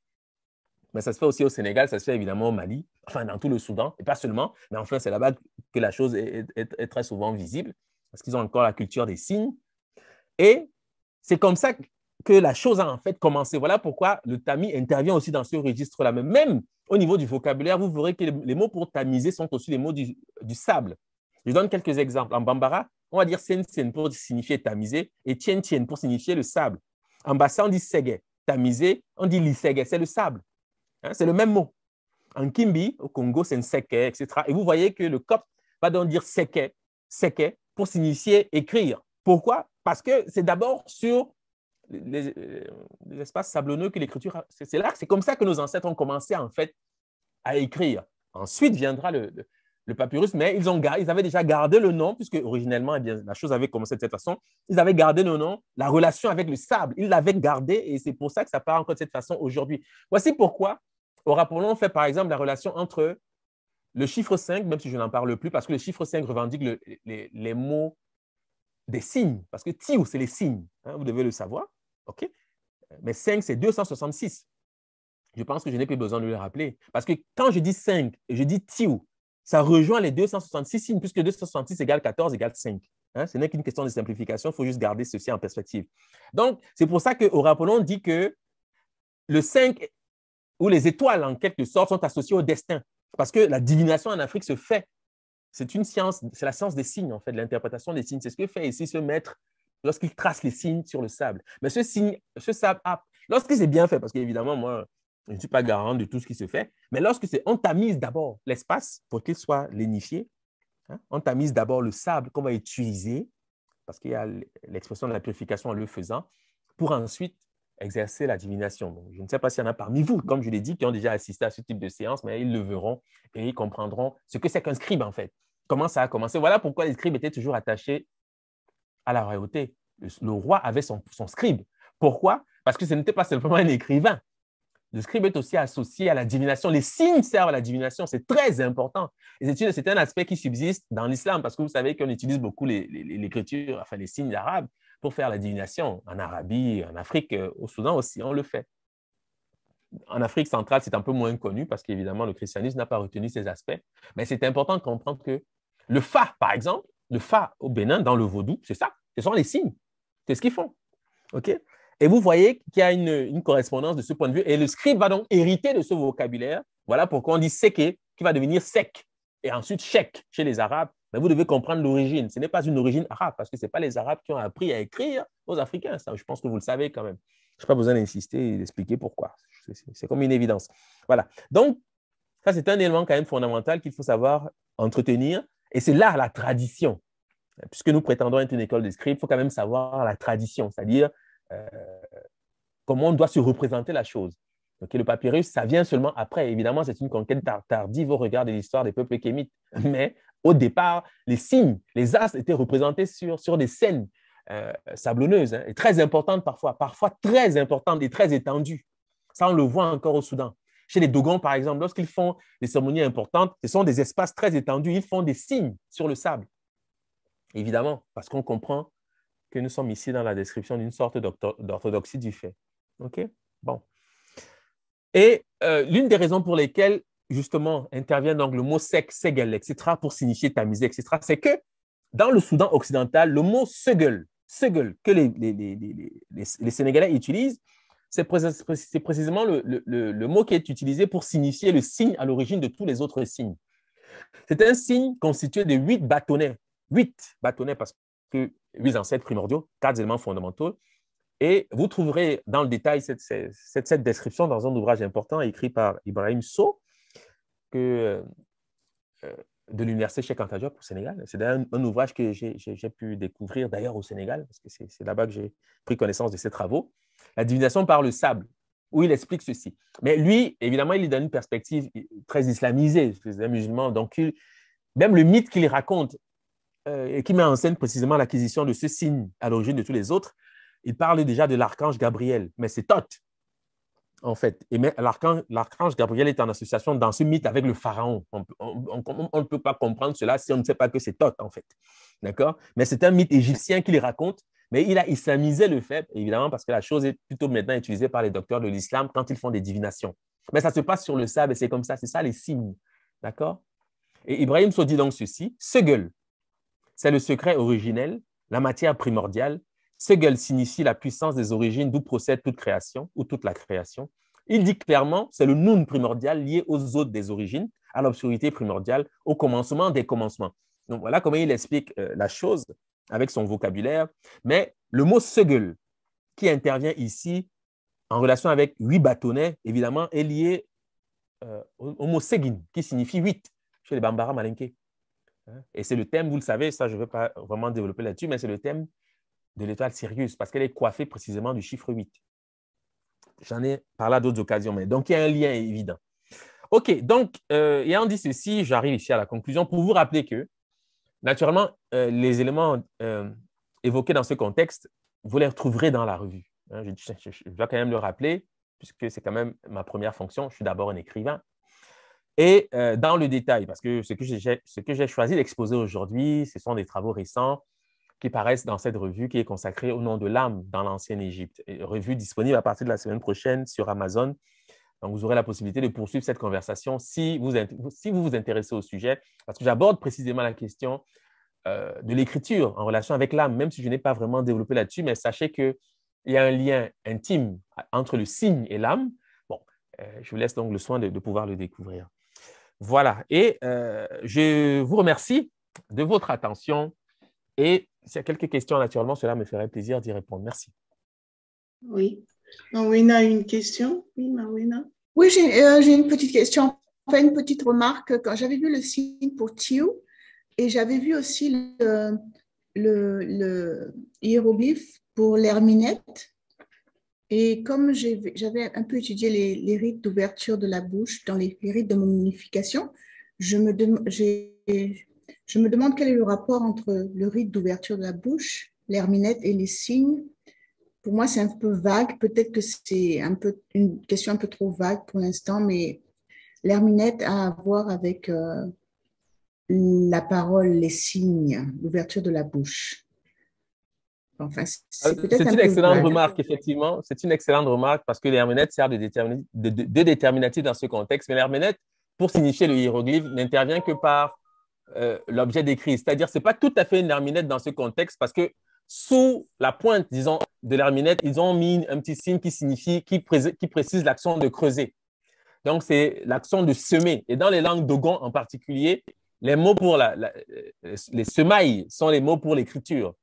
Mais ça se fait aussi au Sénégal, ça se fait évidemment au Mali, enfin dans tout le Soudan, et pas seulement, mais enfin c'est là-bas que la chose est, très souvent visible, parce qu'ils ont encore la culture des signes. Et c'est comme ça que la chose a en fait commencé. Voilà pourquoi le tamis intervient aussi dans ce registre-là. Mais même au niveau du vocabulaire, vous verrez que les mots pour tamiser sont aussi les mots du, du sable. Je donne quelques exemples. En Bambara, on va dire sen sen pour signifier tamiser et tien tien pour signifier le sable. En bassin, on dit sege, tamiser, on dit lisege, c'est le sable. Hein, c'est le même mot. En Kimbi, au Congo, c'est seke, etc. Et vous voyez que le copte va donc dire seke, seke pour signifier écrire. Pourquoi Parce que c'est d'abord sur les, euh, espaces sablonneux que l'écriture. C'est là, c'est comme ça que nos ancêtres ont commencé en fait à écrire. Ensuite viendra le, le papyrus, mais ils, ont, ils avaient déjà gardé le nom, puisque originellement, eh bien, la chose avait commencé de cette façon. Ils avaient gardé le nom, la relation avec le sable, ils l'avaient gardé, et c'est pour ça que ça part encore de cette façon aujourd'hui. Voici pourquoi au rapport, on fait par exemple la relation entre le chiffre 5, même si je n'en parle plus, parce que le chiffre 5 revendique les, mots des signes, parce que TIO, c'est les signes, hein, vous devez le savoir, OK Mais 5, c'est 266. Je pense que je n'ai plus besoin de le rappeler, parce que quand je dis 5 et je dis Tiou, ça rejoint les 266 signes, puisque 266 égale 14 égale 5. Hein. Ce n'est qu'une question de simplification, il faut juste garder ceci en perspective. Donc, c'est pour ça qu'Aurapolon dit que le 5 ou les étoiles, en quelque sorte, sont associées au destin, parce que la divination en Afrique se fait. C'est une science, c'est la science des signes, en fait, l'interprétation des signes. C'est ce que fait ici ce maître lorsqu'il trace les signes sur le sable. Mais ce signe, ce sable, ah, lorsqu'il s'est bien fait, parce qu'évidemment, moi, je ne suis pas garant de tout ce qui se fait, mais lorsque c'est, on tamise d'abord l'espace pour qu'il soit lénifié, hein, on tamise d'abord le sable qu'on va utiliser, parce qu'il y a l'expression de la purification en le faisant, pour ensuite exercer la divination. Donc, je ne sais pas s'il y en a parmi vous, comme je l'ai dit, qui ont déjà assisté à ce type de séance, mais ils le verront et ils comprendront ce que c'est qu'un scribe, en fait. Comment ça a commencé Voilà pourquoi les scribes étaient toujours attachés à la royauté. Le, roi avait son, son scribe. Pourquoi Parce que ce n'était pas simplement un écrivain, le scribe est aussi associé à la divination. Les signes servent à la divination. C'est très important. c'est un aspect qui subsiste dans l'islam parce que vous savez qu'on utilise beaucoup l'écriture, enfin les signes arabes pour faire la divination. En Arabie, en Afrique, euh, au Soudan aussi, on le fait. En Afrique centrale, c'est un peu moins connu parce qu'évidemment, le christianisme n'a pas retenu ces aspects. Mais c'est important de comprendre que le fa, par exemple, le fa au Bénin, dans le vaudou, c'est ça. Ce sont les signes. C'est ce qu'ils font. OK et vous voyez qu'il y a une, correspondance de ce point de vue. Et le scribe va donc hériter de ce vocabulaire. Voilà pourquoi on dit séqué, qui va devenir sec. Et ensuite, chèque chez les Arabes. Mais ben, vous devez comprendre l'origine. Ce n'est pas une origine arabe, parce que ce n'est pas les Arabes qui ont appris à écrire aux Africains. je pense que vous le savez quand même. Je n'ai pas besoin d'insister et d'expliquer pourquoi. C'est comme une évidence. Voilà. Donc, ça, c'est un élément quand même fondamental qu'il faut savoir entretenir. Et c'est là la tradition. Puisque nous prétendons être une école de scribe, il faut quand même savoir la tradition, c'est-à-dire euh, comment on doit se représenter la chose. Okay, le papyrus, ça vient seulement après. Évidemment, c'est une conquête tardive au regard de l'histoire des peuples kémites. Mm. Mais au départ, les signes, les astres étaient représentés sur, sur des scènes euh, sablonneuses, hein, très importantes parfois, parfois très importantes et très étendues. Ça, on le voit encore au Soudan. Chez les Dogons, par exemple, lorsqu'ils font des cérémonies importantes, ce sont des espaces très étendus. Ils font des signes sur le sable, évidemment, parce qu'on comprend que nous sommes ici dans la description d'une sorte d'orthodoxie du fait. OK Bon. Et euh, l'une des raisons pour lesquelles, justement, intervient donc le mot sec, segel, etc., pour signifier tamiser, etc., c'est que dans le Soudan occidental, le mot segel, segel que les, les, les, les, Sénégalais utilisent, c'est précisément le, le, le, mot qui est utilisé pour signifier le signe à l'origine de tous les autres signes. C'est un signe constitué de huit bâtonnets. Huit bâtonnets, parce que huit ancêtres primordiaux, quatre éléments fondamentaux. Et vous trouverez dans le détail cette, description dans un ouvrage important écrit par Ibrahim So, que, euh, de l'Université Cheikh Anta Diop au Sénégal. C'est un, ouvrage que j'ai pu découvrir d'ailleurs au Sénégal, parce que c'est là-bas que j'ai pris connaissance de ses travaux. La divination par le sable, où il explique ceci. Mais lui, évidemment, il donne une perspective très islamisée, c'est un musulman. Donc, même le mythe qu'il raconte euh, et qui met en scène précisément l'acquisition de ce signe à l'origine de tous les autres, il parle déjà de l'archange Gabriel, mais c'est Thoth, en fait. Et l'archange Gabriel est en association dans ce mythe avec le pharaon. On ne peut pas comprendre cela si on ne sait pas que c'est Thoth, en fait. D'accord Mais c'est un mythe égyptien qu'il raconte, mais il a islamisé le fait, évidemment, parce que la chose est plutôt maintenant utilisée par les docteurs de l'islam quand ils font des divinations. Mais ça se passe sur le sable et c'est comme ça, c'est ça les signes. D'accord Et Ibrahim se dit donc ceci, gueule ». C'est le secret originel, la matière primordiale. Segel signifie la puissance des origines d'où procède toute création ou toute la création. Il dit clairement, c'est le nun primordial lié aux autres des origines, à l'obscurité primordiale, au commencement des commencements. Donc voilà comment il explique euh, la chose avec son vocabulaire. Mais le mot segel qui intervient ici en relation avec huit bâtonnets, évidemment, est lié euh, au, mot segin, qui signifie huit chez les Bambara Malinke. Hein? Et c'est le thème, vous le savez, ça je ne vais pas vraiment développer là-dessus, mais c'est le thème de l'étoile Sirius parce qu'elle est coiffée précisément du chiffre 8. J'en ai parlé à d'autres occasions, mais donc il y a un lien évident. OK, donc, euh, ayant dit ceci, j'arrive ici à la conclusion pour vous rappeler que, naturellement, euh, les éléments euh, évoqués dans ce contexte, vous les retrouverez dans la revue. Hein, je, vais je, dois quand même le rappeler, puisque c'est quand même ma première fonction. Je suis d'abord un écrivain, et euh, dans le détail, parce que ce que j'ai choisi d'exposer aujourd'hui, ce sont des travaux récents qui paraissent dans cette revue qui est consacrée au nom de l'âme dans l'ancienne Égypte. Revue disponible à partir de la semaine prochaine sur Amazon. Donc, vous aurez la possibilité de poursuivre cette conversation si vous si vous, vous intéressez au sujet, parce que j'aborde précisément la question euh, de l'écriture en relation avec l'âme, même si je n'ai pas vraiment développé là-dessus, mais sachez qu'il y a un lien intime entre le signe et l'âme. Bon, euh, je vous laisse donc le soin de pouvoir le découvrir. Voilà. Et euh, je vous remercie de votre attention. Et s'il y a quelques questions, naturellement, cela me ferait plaisir d'y répondre. Merci. Oui. Marwina a une question. Oui, Marwina. Oui, euh, j'ai une petite question, enfin une petite remarque. Quand j'avais vu le signe pour Tiu, et j'avais vu aussi le, le, le pour l'herminette, et comme j'avais un peu étudié les, rites d'ouverture de la bouche dans les, rites de monification, je me, je me demande quel est le rapport entre le rite d'ouverture de la bouche, l'herminette et les signes. Pour moi, c'est un peu vague. Peut-être que c'est une question un peu trop vague pour l'instant, mais l'herminette a à voir avec euh, la parole, les signes, l'ouverture de la bouche. Ah, c'est une excellente remarque, effectivement. C'est une excellente remarque parce que les sert servent de, déterminatifs dans ce contexte. Mais l'herménète, pour signifier le hiéroglyphe, n'intervient que par euh, l'objet décrit. C'est-à-dire, ce n'est pas tout à fait une herménète dans ce contexte parce que sous la pointe, disons, de l'herménète, ils ont mis un petit signe qui signifie, qui, précise l'action de creuser. Donc, c'est l'action de semer. Et dans les langues dogon en particulier, les mots pour euh, les semailles sont les mots pour l'écriture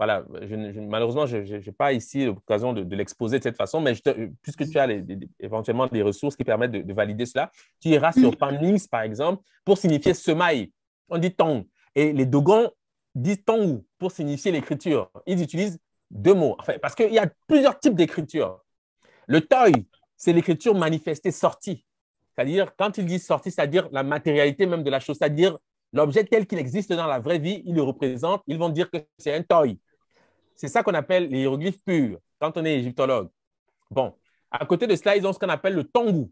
voilà, malheureusement, je n'ai pas ici l'occasion de, l'exposer de cette façon, mais puisque tu as éventuellement des ressources qui permettent de, valider cela, tu iras sur mm. Panlings, par exemple, pour signifier semaille. On dit tong. Et les Dogons disent tong pour signifier l'écriture. Ils utilisent deux mots, parce qu'il y a plusieurs types d'écriture. Le toy, c'est l'écriture manifestée, sortie. C'est-à-dire, quand ils disent sortie, c'est-à-dire la matérialité même de la chose, c'est-à-dire l'objet tel qu'il existe dans la vraie vie, ils le représentent, Ils vont dire que c'est un toy. C'est ça qu'on appelle les hiéroglyphes purs quand on est égyptologue. Bon, à côté de cela, ils ont ce qu'on appelle le tangu.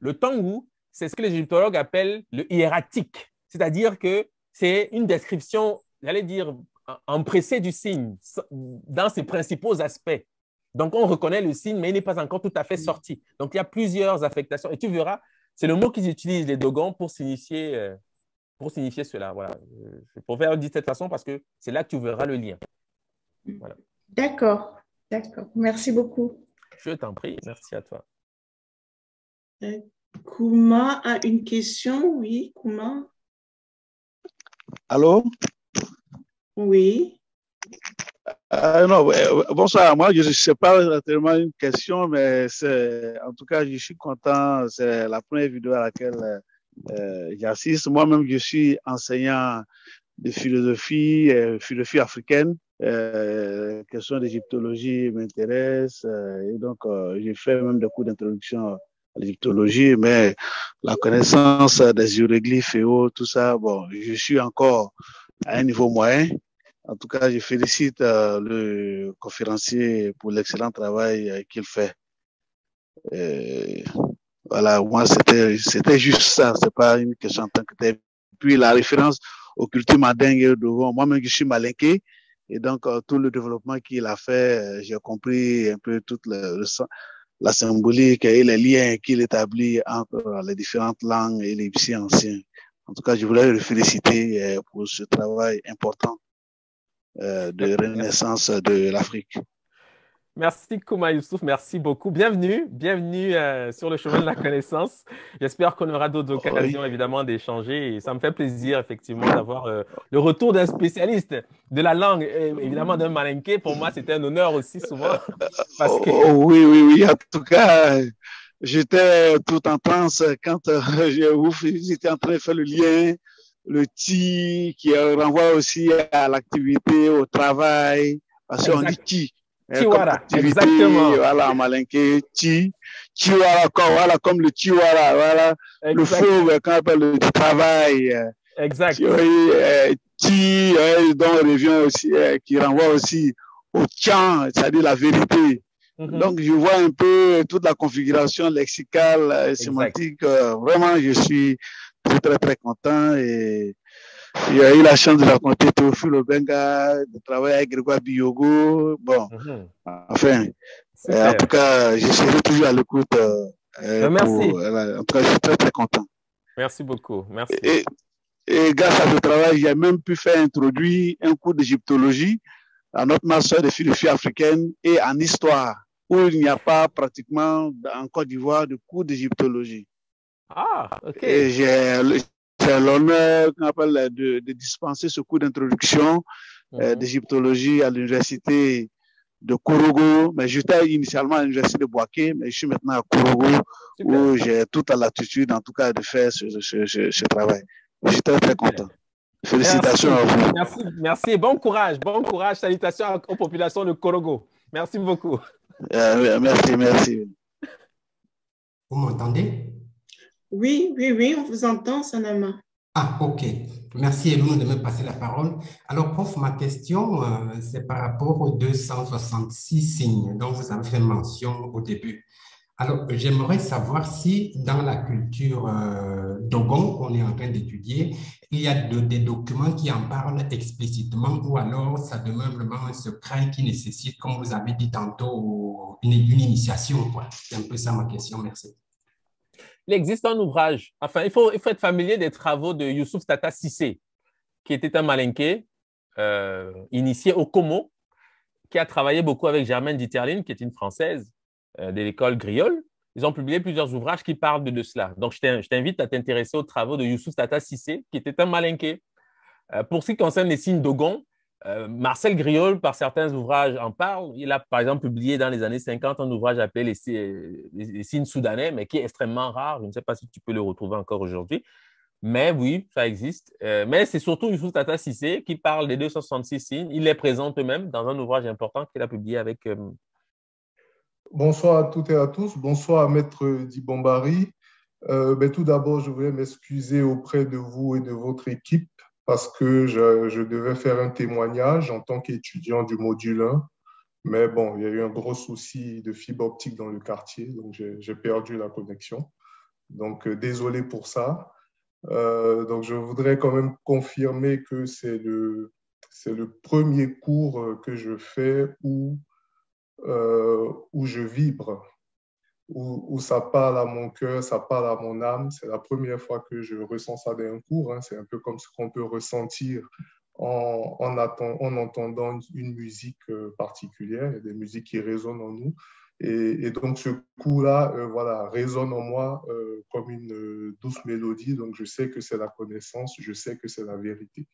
Le tangu, c'est ce que les égyptologues appellent le hiératique, c'est-à-dire que c'est une description, j'allais dire, empressée du signe dans ses principaux aspects. Donc, on reconnaît le signe, mais il n'est pas encore tout à fait mm. sorti. Donc, il y a plusieurs affectations. Et tu verras, c'est le mot qu'ils utilisent, les dogons, pour signifier, euh, pour signifier cela. Voilà. Je euh, faire dire de cette façon parce que c'est là que tu verras le lien. D'accord, d'accord. Merci beaucoup. Je t'en prie, merci à toi. Euh, Kouma a une question, oui, Kouma. Allô? Oui. Euh, bonsoir. Moi, je ne sais pas tellement une question, mais en tout cas, je suis content. C'est la première vidéo à laquelle euh, j'assiste. Moi-même, je suis enseignant de philosophie, philosophie africaine euh, question d'égyptologie m'intéresse, euh, et donc euh, j'ai fait même des cours d'introduction à l'égyptologie, mais la connaissance des hiéroglyphes et autres, tout ça, bon, je suis encore à un niveau moyen. En tout cas, je félicite euh, le conférencier pour l'excellent travail qu'il fait. voilà, moi, c'était, c'était juste ça, c'est pas une question en tant que telle. Puis la référence au culture madingue devant, moi-même, je suis malinqué, et donc, euh, tout le développement qu'il a fait, euh, j'ai compris un peu toute la symbolique et les liens qu'il établit entre euh, les différentes langues et les psy anciens. En tout cas, je voulais le féliciter pour ce travail important de renaissance de l'Afrique. Merci Kouma Youssouf, merci beaucoup. Bienvenue, bienvenue euh, sur le chemin de la connaissance. J'espère qu'on aura d'autres occasions évidemment d'échanger ça me fait plaisir effectivement d'avoir euh, le retour d'un spécialiste de la langue, euh, évidemment d'un malinqué. Pour moi, c'était un honneur aussi souvent. Oh, oui, oui, oui. En tout cas, j'étais tout en transe quand j'étais en train de faire le lien, le ti qui renvoie aussi à l'activité, au travail. Parce qu'on dit ti. Eh, Tiwara, exactement. Voilà, malinqué, Ti, Tiwara, voilà, comme le Tiwara, voilà, le fauve, euh, quand on appelle le travail. Euh. Exact. Oui, Ti, euh, dont revient aussi, euh, qui renvoie aussi au Tian, c'est-à-dire la vérité. Mhm. Donc, je vois un peu toute la configuration lexicale, sémantique. vraiment, je suis très, très, très content et il a eu la chance de rencontrer Théophile Obenga, de travailler avec Grégoire Biogo. Bon, mhm. enfin, euh, en tout cas, je serai toujours à l'écoute. Euh, euh, ben, merci. en tout cas, je suis très, très content. Merci beaucoup. Merci. Et, et grâce à ce travail, j'ai même pu faire introduire un cours d'égyptologie à notre master de philosophie africaine et en histoire, où il n'y a pas pratiquement en Côte d'Ivoire de cours d'égyptologie. Ah, ok. Et j'ai c'est l'honneur euh, de, de, dispenser ce cours d'introduction euh, mhm. d'égyptologie à l'université de Kourougou. Mais j'étais initialement à l'université de Boaké, mais je suis maintenant à Kourougou où j'ai toute la l'attitude, en tout cas, de faire ce, travail. J'étais très content. Félicitations à vous. Merci, merci. Bon courage, bon courage. Salutations aux populations de Korogo. Merci beaucoup. Euh, merci, merci. Vous m'entendez? Oui, oui, oui, on vous entend, Sanama. Ah, ok. Merci, vous de me passer la parole. Alors, prof, ma question, euh, c'est par rapport aux 266 signes dont vous avez fait mention au début. Alors, j'aimerais savoir si dans la culture euh, Dogon qu'on est en train d'étudier, il y a des documents qui en parlent explicitement ou alors ça demeure vraiment un secret qui nécessite, comme vous avez dit tantôt, une, initiation. C'est un peu ça ma question. Merci il existe un ouvrage. Enfin, il faut, être familier des travaux de Youssouf Tata Sissé, qui était un malinqué euh, initié au Como, qui a travaillé beaucoup avec Germaine Dieterlin, qui est une Française euh, de l'école Griol. Ils ont publié plusieurs ouvrages qui parlent de, cela. Donc, je t'invite à t'intéresser aux travaux de Youssouf Tata Sissé, qui était un malinqué. Euh, pour ce qui concerne les signes d'Ogon, euh, Marcel Griol, par certains ouvrages, en parle. Il a, par exemple, publié dans les années 50 un ouvrage appelé les, signes soudanais, mais qui est extrêmement rare. Je ne sais pas si tu peux le retrouver encore aujourd'hui. Mais oui, ça existe. Euh, mais c'est surtout Youssouf Tata Sissé qui parle des 266 signes. Il les présente même dans un ouvrage important qu'il a publié avec. Euh, Bonsoir à toutes et à tous. Bonsoir à Maître Dibombari. Euh, ben, tout d'abord, je voulais m'excuser auprès de vous et de votre équipe parce que je, devais faire un témoignage en tant qu'étudiant du module 1. Mais bon, il y a eu un gros souci de fibre optique dans le quartier, donc j'ai perdu la connexion. Donc, euh, désolé pour ça. Euh, donc, je voudrais quand même confirmer que c'est le, premier cours euh, que je fais où je vibre, où, ça parle à mon cœur, ça parle à mon âme. C'est la première fois que je ressens ça d'un cours. Hein. C'est un peu comme ce qu'on peut ressentir en, en, entendant une musique euh, particulière. Il y a des musiques qui résonnent en nous. Et, donc ce coup-là, euh, voilà, résonne en moi euh, comme une douce mélodie. Donc je sais que c'est la connaissance, je sais que c'est la vérité.